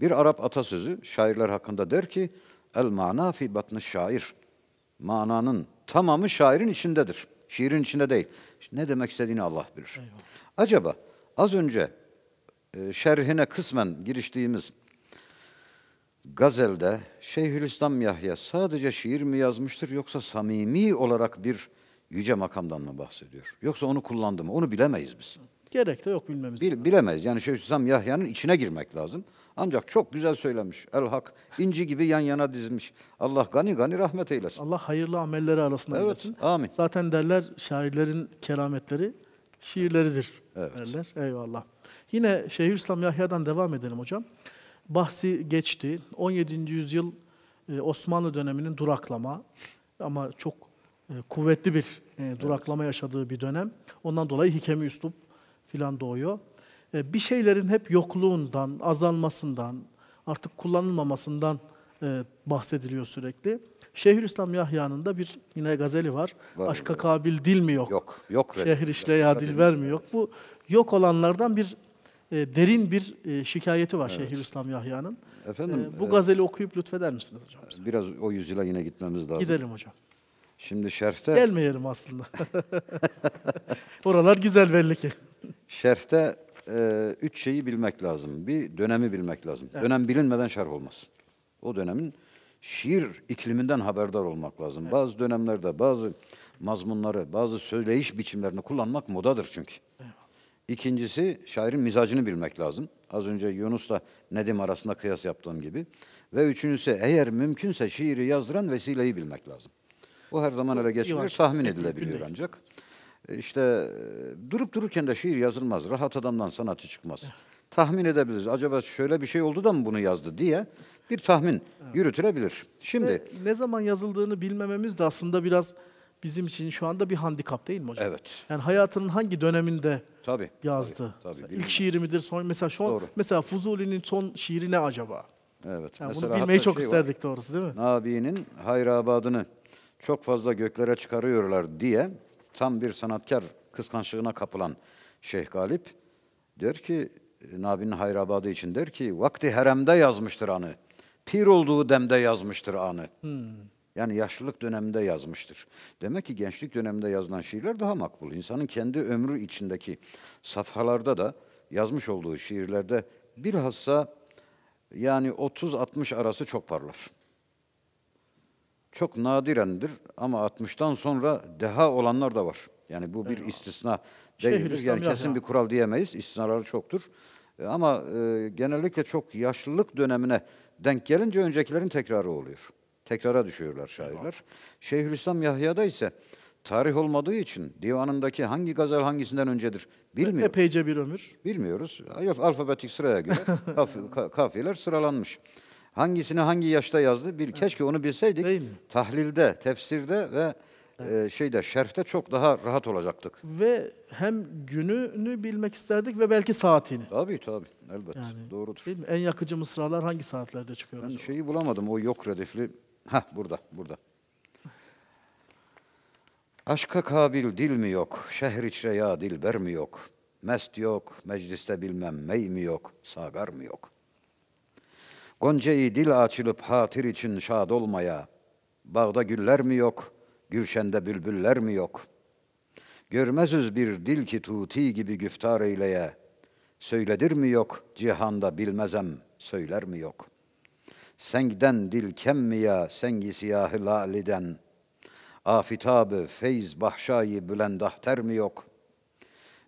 Bir Arap atasözü şairler hakkında der ki, El mana fi batnı şair. Mananın tamamı şairin içindedir. Şiirin içinde değil. İşte ne demek istediğini Allah bilir. Eyvallah. Acaba az önce e, şerhine kısmen giriştiğimiz Gazel'de Şeyhülislam Yahya sadece şiir mi yazmıştır yoksa samimi olarak bir yüce makamdan mı bahsediyor? Yoksa onu kullandı mı? Onu bilemeyiz biz. Gerek de yok bilmemiz. Bil, bilemeyiz. Yani Şeyhülislam Yahya'nın içine girmek lazım. Ancak çok güzel söylemiş. El Hak inci gibi yan yana dizmiş. Allah gani gani rahmet eylesin. Allah hayırlı amelleri arasında evet, eylesin. Amin. Zaten derler şairlerin kerametleri şiirleridir evet. derler. Eyvallah. Yine Şeyhülislam Yahya'dan devam edelim hocam bahsi geçti. 17. yüzyıl e, Osmanlı döneminin duraklama ama çok e, kuvvetli bir e, duraklama yaşadığı bir dönem. Ondan dolayı hikemi üslup filan doğuyor. Bir şeylerin hep yokluğundan, azalmasından, artık kullanılmamasından bahsediliyor sürekli. Şeyhülislam Yahya'nın da bir yine gazeli var. var Aşka kabil dil mi yok? Yok. Yok. Şehir işle ya dil vermiyor. Bu yok olanlardan bir e, derin bir e, şikayeti var evet. Şeyhülislam Yahya'nın. Efendim, e, bu e, gazeli e, okuyup lütfeder misiniz hocam? Bize? Biraz o yüzyıla yine gitmemiz lazım. Gidelim hocam. Şimdi şerhte... Gelmeyelim aslında. (laughs) Oralar güzel belli ki. Şerhte e, üç şeyi bilmek lazım. Bir dönemi bilmek lazım. Evet. Dönem bilinmeden şerh olmaz. O dönemin şiir ikliminden haberdar olmak lazım. Evet. Bazı dönemlerde bazı mazmunları, bazı söyleyiş biçimlerini kullanmak modadır çünkü. Evet. İkincisi şairin mizacını bilmek lazım. Az önce Yunus'la Nedim arasında kıyas yaptığım gibi. Ve üçüncüsü eğer mümkünse şiiri yazdıran vesileyi bilmek lazım. O her zaman öyle geçmiyor, tahmin edilebiliyor ancak. E, işte e, durup dururken de şiir yazılmaz. Rahat adamdan sanatı çıkmaz. Tahmin edebiliriz. Acaba şöyle bir şey oldu da mı bunu yazdı diye bir tahmin yürütülebilir. Şimdi Ve ne zaman yazıldığını bilmememiz de aslında biraz bizim için şu anda bir handikap değil mi hocam? Evet. Yani hayatının hangi döneminde tabii, yazdı? Tabii, tabii, ilk şiiri midir? Son, mesela, şu Doğru. mesela Fuzuli'nin son şiiri ne acaba? Evet. Yani mesela bunu bilmeyi çok şey isterdik var. doğrusu değil mi? Nabi'nin Hayrabad'ını çok fazla göklere çıkarıyorlar diye tam bir sanatkar kıskançlığına kapılan Şeyh Galip der ki Nabi'nin Hayrabadı için der ki vakti heremde yazmıştır anı. Pir olduğu demde yazmıştır anı. Hmm. Yani yaşlılık döneminde yazmıştır. Demek ki gençlik döneminde yazılan şiirler daha makbul. İnsanın kendi ömrü içindeki safhalarda da yazmış olduğu şiirlerde bilhassa yani 30-60 arası çok parlar. Çok nadirendir ama 60'tan sonra deha olanlar da var. Yani bu bir istisna şey değildir. yani kesin bir kural diyemeyiz. İstisnaları çoktur. E, ama e, genellikle çok yaşlılık dönemine denk gelince öncekilerin tekrarı oluyor tekrara düşüyorlar şairler. Şeyhülislam Yahya'da ise tarih olmadığı için divanındaki hangi gazel hangisinden öncedir bilmiyoruz. Epeyce bir ömür. Bilmiyoruz. Alfabetik sıraya göre (laughs) kaf- kafiler sıralanmış. Hangisini hangi yaşta yazdı? Bil, evet. keşke onu bilseydik. Değil mi? Tahlilde, tefsirde ve e, evet. e, şeyde şerhte çok daha rahat olacaktık. Ve hem gününü bilmek isterdik ve belki saatini. Tabii tabii. Elbet. Yani, Doğrudur. Değil mi? En yakıcı mısralar hangi saatlerde çıkıyor? Ben şeyi bulamadım. O yok redifli Ha burada, burada. Aşka kabil dil mi yok, şehir içre ya dilber mi yok, mest yok, mecliste bilmem mey mi yok, sagar mı yok. Goncayı dil açılıp hatir için şad olmaya, bağda güller mi yok, gülşende bülbüller mi yok? Görmezüz bir dil ki tuti gibi güftar eyleye, söyledir mi yok, cihanda bilmezem söyler mi yok?'' Sengden dil kemmiya sengi siyahı laliden. Afitabı feyz bahşayı bülendahter mi yok?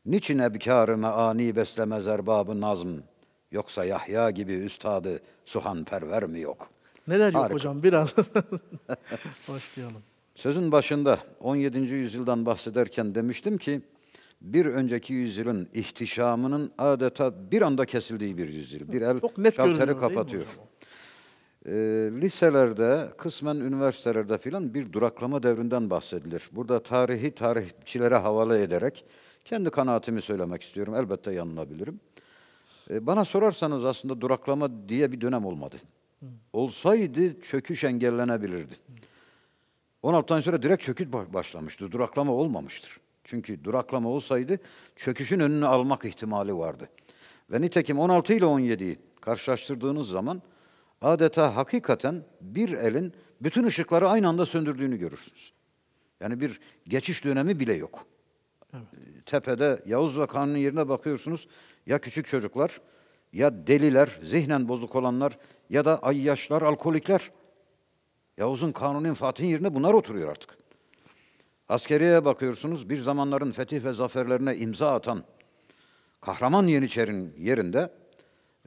Niçin ebkârıma ani beslemez erbabı nazm? Yoksa Yahya gibi üstadı suhan perver mi yok? Neler yok Harika. hocam biraz (laughs) başlayalım. Sözün başında 17. yüzyıldan bahsederken demiştim ki bir önceki yüzyılın ihtişamının adeta bir anda kesildiği bir yüzyıl. Bir el Çok net şalteri kapatıyor e, liselerde, kısmen üniversitelerde filan bir duraklama devrinden bahsedilir. Burada tarihi tarihçilere havale ederek kendi kanaatimi söylemek istiyorum. Elbette yanılabilirim. E, bana sorarsanız aslında duraklama diye bir dönem olmadı. Olsaydı çöküş engellenebilirdi. 16. 16'dan sonra direkt çöküş başlamıştı. Duraklama olmamıştır. Çünkü duraklama olsaydı çöküşün önünü almak ihtimali vardı. Ve nitekim 16 ile 17'yi karşılaştırdığınız zaman adeta hakikaten bir elin bütün ışıkları aynı anda söndürdüğünü görürsünüz. Yani bir geçiş dönemi bile yok. Evet. Ee, tepede Yavuz ve Kanun'un yerine bakıyorsunuz ya küçük çocuklar ya deliler, zihnen bozuk olanlar ya da yaşlar alkolikler. Yavuz'un Kanun'un Fatih'in yerine bunlar oturuyor artık. Askeriye bakıyorsunuz bir zamanların fetih ve zaferlerine imza atan kahraman Yeniçer'in yerinde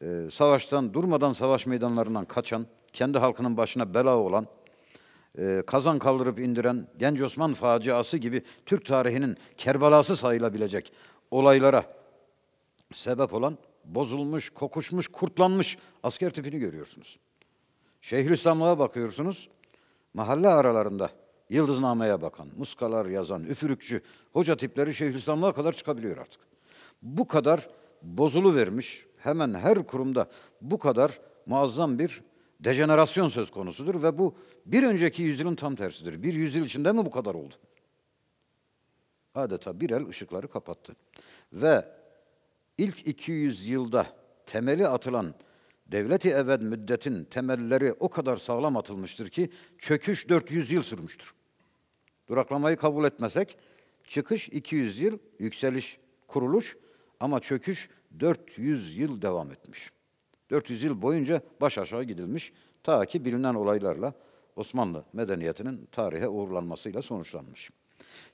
e, savaştan durmadan savaş meydanlarından kaçan, kendi halkının başına bela olan, e, kazan kaldırıp indiren Genç Osman faciası gibi Türk tarihinin kerbalası sayılabilecek olaylara sebep olan bozulmuş, kokuşmuş, kurtlanmış asker tipini görüyorsunuz. Şeyhülislamlığa bakıyorsunuz, mahalle aralarında yıldıznameye bakan, muskalar yazan, üfürükçü, hoca tipleri Şeyhülislamlığa kadar çıkabiliyor artık. Bu kadar bozulu vermiş, hemen her kurumda bu kadar muazzam bir dejenerasyon söz konusudur ve bu bir önceki yüzyılın tam tersidir. Bir yüzyıl içinde mi bu kadar oldu? Adeta bir el ışıkları kapattı. Ve ilk 200 yılda temeli atılan devleti evvel müddetin temelleri o kadar sağlam atılmıştır ki çöküş 400 yıl sürmüştür. Duraklamayı kabul etmesek çıkış 200 yıl, yükseliş, kuruluş ama çöküş 400 yıl devam etmiş. 400 yıl boyunca baş aşağı gidilmiş ta ki bilinen olaylarla Osmanlı medeniyetinin tarihe uğurlanmasıyla sonuçlanmış.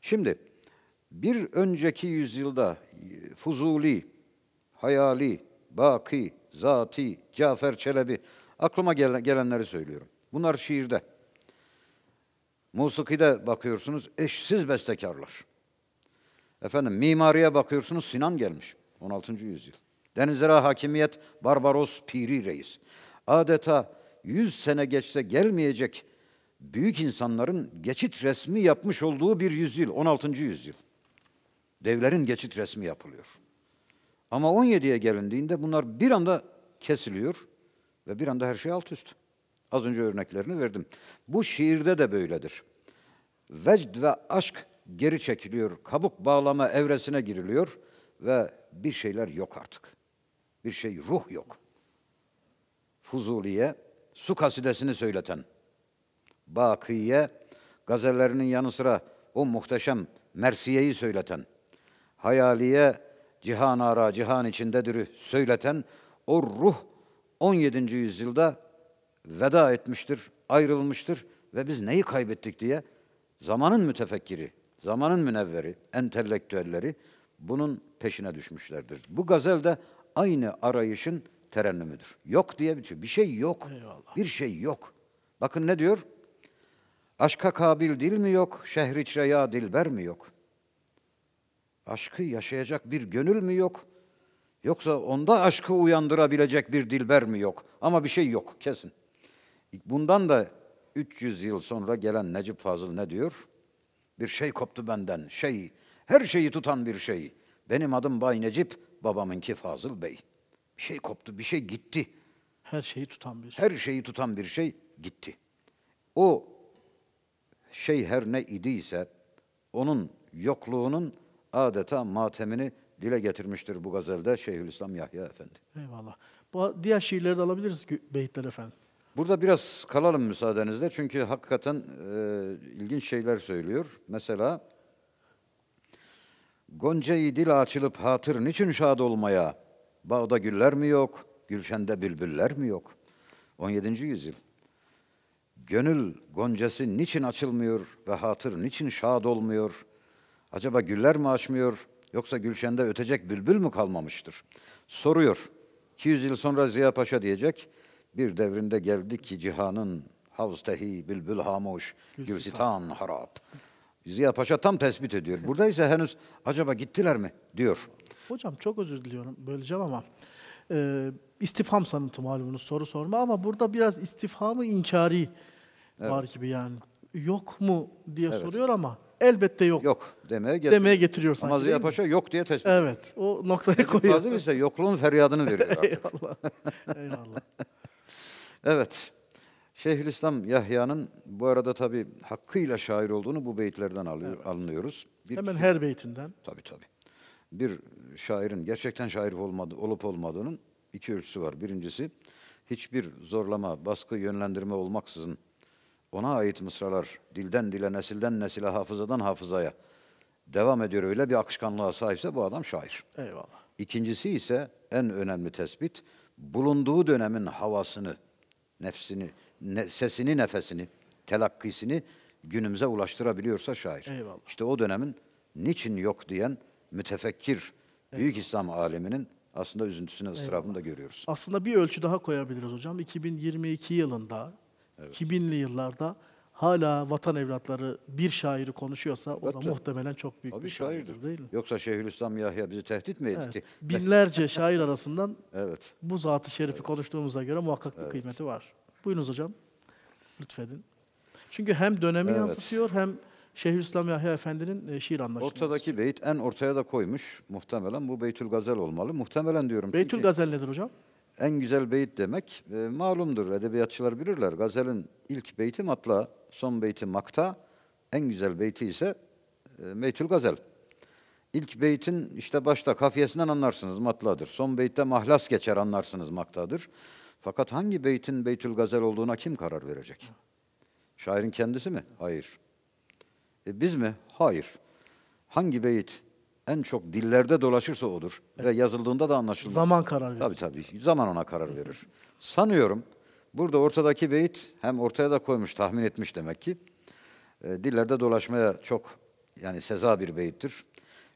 Şimdi bir önceki yüzyılda e, Fuzuli, Hayali, Baki, Zati, Cafer Çelebi aklıma gelenleri söylüyorum. Bunlar şiirde. Musikide bakıyorsunuz eşsiz bestekarlar. Efendim mimariye bakıyorsunuz Sinan gelmiş. 16. yüzyıl. Denizlere hakimiyet Barbaros Piri Reis. Adeta 100 sene geçse gelmeyecek büyük insanların geçit resmi yapmış olduğu bir yüzyıl, 16. yüzyıl. Devlerin geçit resmi yapılıyor. Ama 17'ye gelindiğinde bunlar bir anda kesiliyor ve bir anda her şey alt üst. Az önce örneklerini verdim. Bu şiirde de böyledir. Vecd ve aşk geri çekiliyor, kabuk bağlama evresine giriliyor ve bir şeyler yok artık. Bir şey ruh yok. Fuzuli'ye su kasidesini söyleten, Baki'ye gazellerinin yanı sıra o muhteşem Mersiye'yi söyleten, Hayali'ye cihan ara cihan içindedir'i söyleten o ruh 17. yüzyılda veda etmiştir, ayrılmıştır ve biz neyi kaybettik diye zamanın mütefekkiri, zamanın münevveri, entelektüelleri bunun peşine düşmüşlerdir. Bu gazel de aynı arayışın terennümüdür. Yok diye bir şey, bir şey yok. Eyvallah. Bir şey yok. Bakın ne diyor? Aşka kabil dil mi yok, şehriçre ya dilber mi yok? Aşkı yaşayacak bir gönül mü yok? Yoksa onda aşkı uyandırabilecek bir dilber mi yok? Ama bir şey yok kesin. Bundan da 300 yıl sonra gelen Necip Fazıl ne diyor? Bir şey koptu benden. Şey her şeyi tutan bir şey. Benim adım Bay Necip, babamınki Fazıl Bey. Bir şey koptu, bir şey gitti. Her şeyi tutan bir şey. Her şeyi tutan bir şey gitti. O şey her ne idiyse onun yokluğunun adeta matemini dile getirmiştir bu gazelde Şeyhülislam Yahya Efendi. Eyvallah. Bu diğer şiirleri de alabiliriz beyitler efendim. Burada biraz kalalım müsaadenizle çünkü hakikaten e, ilginç şeyler söylüyor. Mesela Gonca'yı dil açılıp hatır niçin şad olmaya? Bağda güller mi yok, gülşende bülbüller mi yok? 17. yüzyıl. Gönül goncası niçin açılmıyor ve hatır niçin şad olmuyor? Acaba güller mi açmıyor yoksa gülşende ötecek bülbül mü kalmamıştır? Soruyor. 200 yıl sonra Ziya Paşa diyecek. Bir devrinde geldi ki cihanın havz tehi bülbül hamuş, gülsitan harap. Ziya Paşa tam tespit ediyor. Burada ise henüz acaba gittiler mi diyor. Hocam çok özür diliyorum böleceğim ama e, istifham sanatı malumunuz soru sorma ama burada biraz istifhamı inkari evet. var gibi yani. Yok mu diye evet. soruyor ama elbette yok. Yok demeye, getir. demeye getiriyor sanki. Ama Ziya Paşa yok diye tespit Evet o noktaya koyuyor. Fazıl ise yokluğun feryadını veriyor artık. (laughs) Eyvallah. Eyvallah. evet. Şeyhülislam Yahya'nın bu arada tabi hakkıyla şair olduğunu bu beyitlerden alıyor, evet. anlıyoruz. Bir, Hemen şey- her beytinden. Tabi tabi. Bir şairin gerçekten şair olmadı, olup olmadığının iki ölçüsü var. Birincisi hiçbir zorlama, baskı, yönlendirme olmaksızın ona ait mısralar dilden dile, nesilden nesile, hafızadan hafızaya devam ediyor. Öyle bir akışkanlığa sahipse bu adam şair. Eyvallah. İkincisi ise en önemli tespit bulunduğu dönemin havasını, nefsini, ne, sesini, nefesini, telakkisini günümüze ulaştırabiliyorsa şair. Eyvallah. İşte o dönemin niçin yok diyen mütefekkir Eyvallah. büyük İslam aleminin aslında üzüntüsünü, ıstırabını da görüyoruz. Aslında bir ölçü daha koyabiliriz hocam. 2022 yılında, evet. 2000'li yıllarda hala vatan evlatları bir şairi konuşuyorsa o da muhtemelen çok büyük bir şairdir, şairdir değil mi? Yoksa Şeyhülislam Yahya bizi tehdit mi etti? Evet. Binlerce şair arasından (laughs) evet. bu zatı şerifi evet. konuştuğumuza göre muhakkak bir evet. kıymeti var. Buyurunuz hocam. Lütfedin. Çünkü hem dönemi evet. yansıtıyor hem Şeyhülislam Yahya Efendi'nin e, şiir anlaşılması. Ortadaki beyit en ortaya da koymuş. Muhtemelen bu Beytül Gazel olmalı. Muhtemelen diyorum. Beytül Gazel nedir hocam? En güzel beyit demek e, malumdur. Edebiyatçılar bilirler. Gazel'in ilk beyti matla, son beyti makta, en güzel beyti ise e, Beytül Gazel. İlk beytin işte başta kafiyesinden anlarsınız matladır. Son beytte mahlas geçer anlarsınız maktadır. Fakat hangi beytin Beytül Gazel olduğuna kim karar verecek? Şairin kendisi mi? Hayır. E biz mi? Hayır. Hangi beyit en çok dillerde dolaşırsa odur evet. ve yazıldığında da anlaşılır. Zaman karar verir. Tabii tabii. Zaman ona karar verir. Sanıyorum burada ortadaki beyit hem ortaya da koymuş, tahmin etmiş demek ki. E, dillerde dolaşmaya çok yani seza bir beyittir.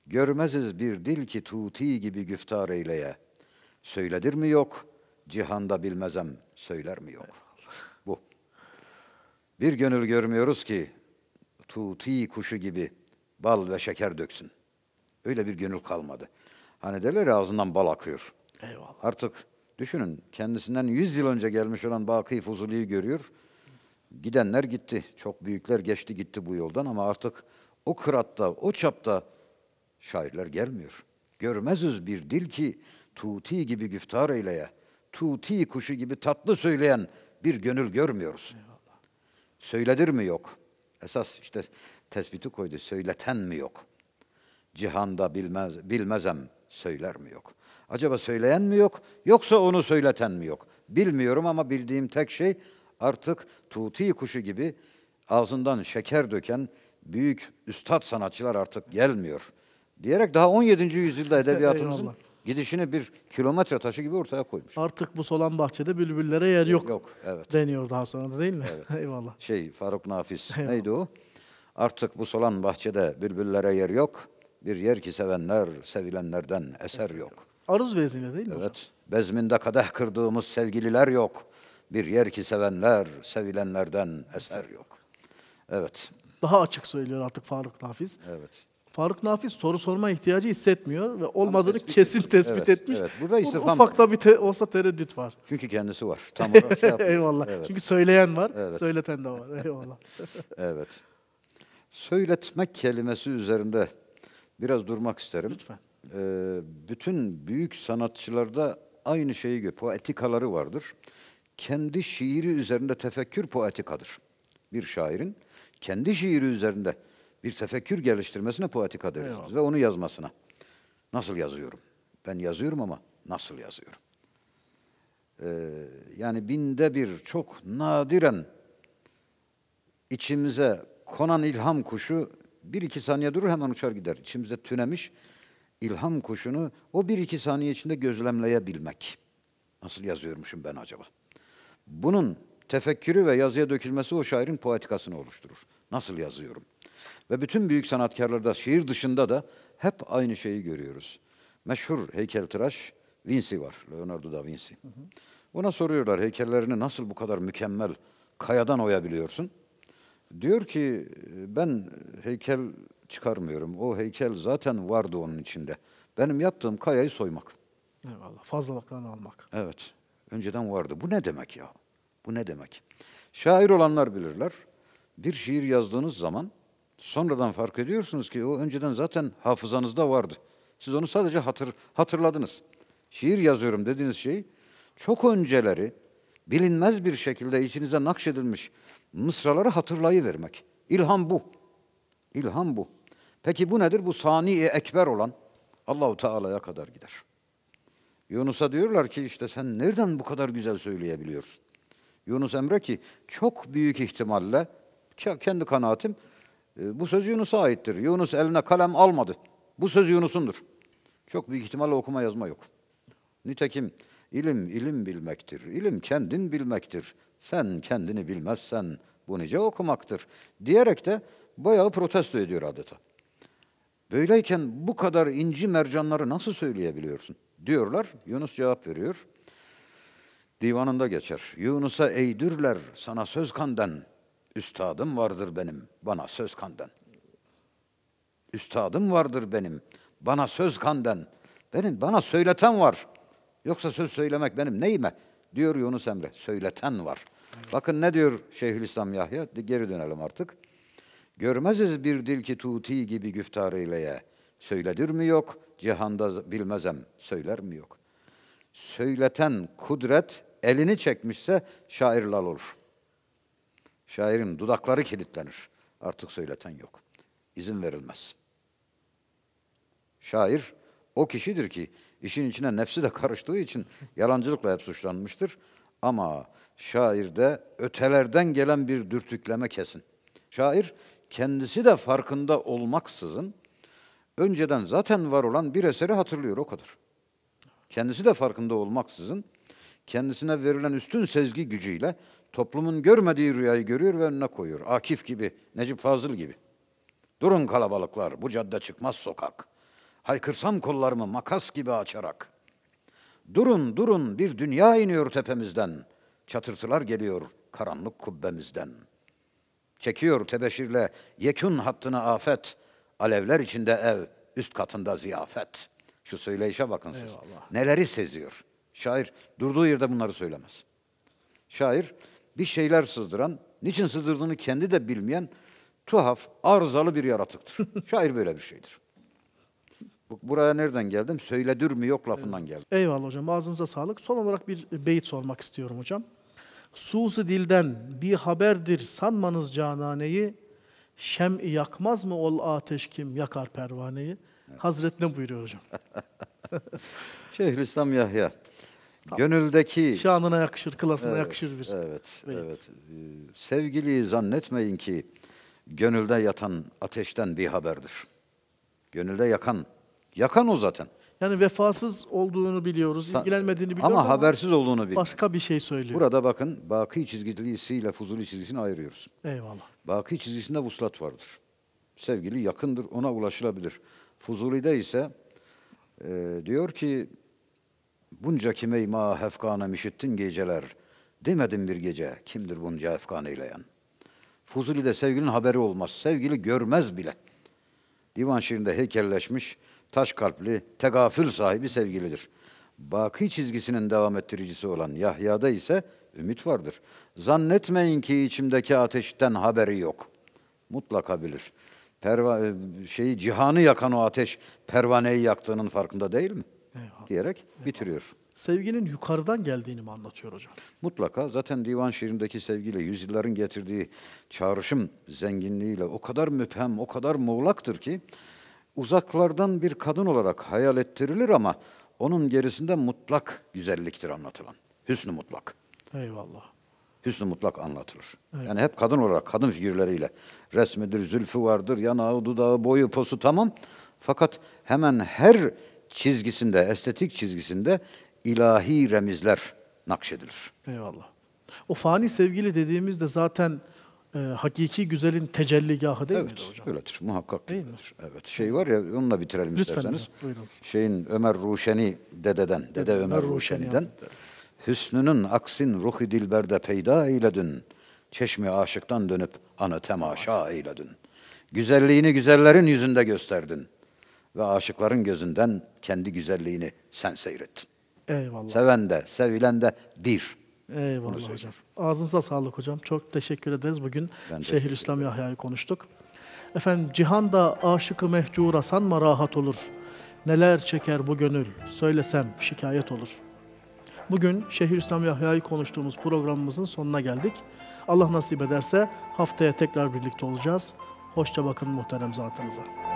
Görmeziz bir dil ki tuti gibi güftar eyleye. Söyledir mi yok, cihanda bilmezem söyler mi yok? Bu. Bir gönül görmüyoruz ki tuti kuşu gibi bal ve şeker döksün. Öyle bir gönül kalmadı. Hani derler ya ağzından bal akıyor. Eyvallah. Artık düşünün kendisinden 100 yıl önce gelmiş olan Baki Fuzuli'yi görüyor. Gidenler gitti. Çok büyükler geçti gitti bu yoldan ama artık o kıratta, o çapta şairler gelmiyor. Görmezüz bir dil ki tuti gibi güftar eyleye tuti kuşu gibi tatlı söyleyen bir gönül görmüyoruz. Söyledir mi yok? Esas işte tespiti koydu. Söyleten mi yok? Cihanda bilmez, bilmezem söyler mi yok? Acaba söyleyen mi yok? Yoksa onu söyleten mi yok? Bilmiyorum ama bildiğim tek şey artık tuti kuşu gibi ağzından şeker döken büyük üstad sanatçılar artık gelmiyor. Diyerek daha 17. yüzyılda (laughs) edebiyatımızın gidişini bir kilometre taşı gibi ortaya koymuş. Artık bu solan bahçede bülbüllere yer yok. Yok, evet. Deniyor daha sonra da değil mi? Evet. (laughs) Eyvallah. Şey Faruk Nafiz (laughs) Eyvallah. neydi o? Artık bu solan bahçede bülbüllere yer yok. Bir yer ki sevenler, sevilenlerden eser, eser yok. Aruz vezine değil mi Evet. Hocam? Bezminde kadeh kırdığımız sevgililer yok. Bir yer ki sevenler, sevilenlerden eser yok. Evet. Daha açık söylüyor artık Faruk Nafiz. Evet. Faruk Nafiz soru sorma ihtiyacı hissetmiyor ve olmadığını tespit kesin tespit evet, etmiş. Evet. Burada istifam. Ufakta bir te olsa tereddüt var. Çünkü kendisi var. Tam şey (laughs) Eyvallah. Evet. Çünkü söyleyen var, evet. söyleten de var. Eyvallah. (laughs) evet. Söyletmek kelimesi üzerinde biraz durmak isterim. Lütfen. Ee, bütün büyük sanatçılarda aynı şeyi poetikaları vardır. Kendi şiiri üzerinde tefekkür poetikadır. Bir şairin kendi şiiri üzerinde bir tefekkür geliştirmesine poetika deriz evet. ve onu yazmasına. Nasıl yazıyorum? Ben yazıyorum ama nasıl yazıyorum? Ee, yani binde bir çok nadiren içimize konan ilham kuşu bir iki saniye durur hemen uçar gider. İçimize tünemiş ilham kuşunu o bir iki saniye içinde gözlemleyebilmek. Nasıl yazıyormuşum ben acaba? Bunun tefekkürü ve yazıya dökülmesi o şairin poetikasını oluşturur. Nasıl yazıyorum? Ve bütün büyük sanatkarlarda şiir dışında da hep aynı şeyi görüyoruz. Meşhur heykeltıraş Vinci var, Leonardo da Vinci. Hı Ona soruyorlar heykellerini nasıl bu kadar mükemmel kayadan oyabiliyorsun? Diyor ki ben heykel çıkarmıyorum. O heykel zaten vardı onun içinde. Benim yaptığım kayayı soymak. Eyvallah. Fazlalıklarını almak. Evet. Önceden vardı. Bu ne demek ya? Bu ne demek? Şair olanlar bilirler. Bir şiir yazdığınız zaman Sonradan fark ediyorsunuz ki o önceden zaten hafızanızda vardı. Siz onu sadece hatır, hatırladınız. Şiir yazıyorum dediğiniz şey çok önceleri bilinmez bir şekilde içinize nakşedilmiş mısraları hatırlayıvermek. İlham bu. İlham bu. Peki bu nedir? Bu sani ekber olan Allahu Teala'ya kadar gider. Yunus'a diyorlar ki işte sen nereden bu kadar güzel söyleyebiliyorsun? Yunus Emre ki çok büyük ihtimalle kendi kanaatim ee, bu söz Yunus'a aittir. Yunus eline kalem almadı. Bu söz Yunus'undur. Çok büyük ihtimalle okuma yazma yok. Nitekim ilim ilim bilmektir. İlim kendin bilmektir. Sen kendini bilmezsen bu nice okumaktır. Diyerek de bayağı protesto ediyor adeta. Böyleyken bu kadar inci mercanları nasıl söyleyebiliyorsun? Diyorlar. Yunus cevap veriyor. Divanında geçer. Yunus'a eydürler sana söz kanden. Üstadım vardır benim, bana söz kanden. Üstadım vardır benim, bana söz kanden. Benim bana söyleten var. Yoksa söz söylemek benim neyime? Diyor Yunus Emre. Söyleten var. Bakın ne diyor Şeyhülislam Yahya? Geri dönelim artık. Görmeziz bir dil ki tuti gibi güftar eyleye. Söyledir mi yok? Cihanda bilmezem. Söyler mi yok? Söyleten kudret elini çekmişse şair lal olur. Şairin dudakları kilitlenir. Artık söyleten yok. İzin verilmez. Şair o kişidir ki işin içine nefsi de karıştığı için yalancılıkla hep suçlanmıştır. Ama şairde ötelerden gelen bir dürtükleme kesin. Şair kendisi de farkında olmaksızın önceden zaten var olan bir eseri hatırlıyor o kadar. Kendisi de farkında olmaksızın kendisine verilen üstün sezgi gücüyle Toplumun görmediği rüyayı görüyor ve önüne koyuyor. Akif gibi, Necip Fazıl gibi. Durun kalabalıklar, bu cadde çıkmaz sokak. Haykırsam kollarımı makas gibi açarak. Durun, durun, bir dünya iniyor tepemizden. Çatırtılar geliyor karanlık kubbemizden. Çekiyor tebeşirle yekun hattına afet. Alevler içinde ev, üst katında ziyafet. Şu söyleyişe bakın siz. Eyvallah. Neleri seziyor? Şair durduğu yerde bunları söylemez. Şair bir şeyler sızdıran, niçin sızdırdığını kendi de bilmeyen tuhaf, arızalı bir yaratıktır. (laughs) Şair böyle bir şeydir. Buraya nereden geldim? Söyledür mü yok lafından geldim. Eyvallah hocam ağzınıza sağlık. Son olarak bir beyit sormak istiyorum hocam. Suzu dilden bir haberdir sanmanız cananeyi, şem yakmaz mı ol ateş kim yakar pervaneyi? Evet. Hazret ne buyuruyor hocam? (laughs) Şeyhülislam Yahya Gönüldeki şanına yakışır, klasına evet, yakışır bir. Evet, beyit. evet. Ee, sevgili zannetmeyin ki gönülde yatan ateşten bir haberdir. Gönülde yakan, yakan o zaten. Yani vefasız olduğunu biliyoruz, ilgilenmediğini biliyoruz ama, ama habersiz olduğunu biliyoruz. Başka bir şey söylüyor. Burada bakın baki çizgisiyle fuzuli çizgisini ayırıyoruz. Eyvallah. Baki çizgisinde vuslat vardır. Sevgili yakındır, ona ulaşılabilir. Fuzuli'de ise e, diyor ki Bunca kime ma hefkana mişittin geceler. Demedim bir gece kimdir bunca efkan eyleyen. de sevgilinin haberi olmaz. Sevgili görmez bile. Divan şiirinde heykelleşmiş, taş kalpli, tegafül sahibi sevgilidir. Baki çizgisinin devam ettiricisi olan Yahya'da ise ümit vardır. Zannetmeyin ki içimdeki ateşten haberi yok. Mutlaka bilir. Perva e, şeyi cihanı yakan o ateş pervaneyi yaktığının farkında değil mi? Eyvallah. diyerek Eyvallah. bitiriyor. Sevginin yukarıdan geldiğini mi anlatıyor hocam? Mutlaka. Zaten divan şiirindeki sevgiyle, yüzyılların getirdiği çağrışım zenginliğiyle o kadar müphem, o kadar muğlaktır ki uzaklardan bir kadın olarak hayal ettirilir ama onun gerisinde mutlak güzelliktir anlatılan. Hüsnü mutlak. Eyvallah. Hüsnü mutlak anlatılır. Evet. Yani hep kadın olarak, kadın figürleriyle. Resmidir, zülfü vardır, yanağı, dudağı, boyu, posu tamam. Fakat hemen her çizgisinde, estetik çizgisinde ilahi remizler nakşedilir. Eyvallah. O fani sevgili dediğimizde zaten e, hakiki güzelin tecelligahı değil evet, midir hocam? Öyledir, muhakkak. Değil mi? Evet, şey var ya, onunla bitirelim Lütfen isterseniz. Lütfen Şeyin Ömer Ruşeni dededen, dede, Ömer, Ömer Ruşeni'den. Hazretleri. Hüsnünün aksin ruhi dilberde peyda eyledin. Çeşmi aşıktan dönüp anı temaşa eyledin. Güzelliğini güzellerin yüzünde gösterdin ve aşıkların gözünden kendi güzelliğini sen seyret. Eyvallah. Seven de, sevilen de bir. Eyvallah hocam. Ağzınıza sağlık hocam. Çok teşekkür ederiz. Bugün Şehir İslam Yahya'yı konuştuk. Efendim cihanda aşıkı mehcura sanma rahat olur. Neler çeker bu gönül söylesem şikayet olur. Bugün Şehir İslam Yahya'yı konuştuğumuz programımızın sonuna geldik. Allah nasip ederse haftaya tekrar birlikte olacağız. Hoşça bakın muhterem zatınıza.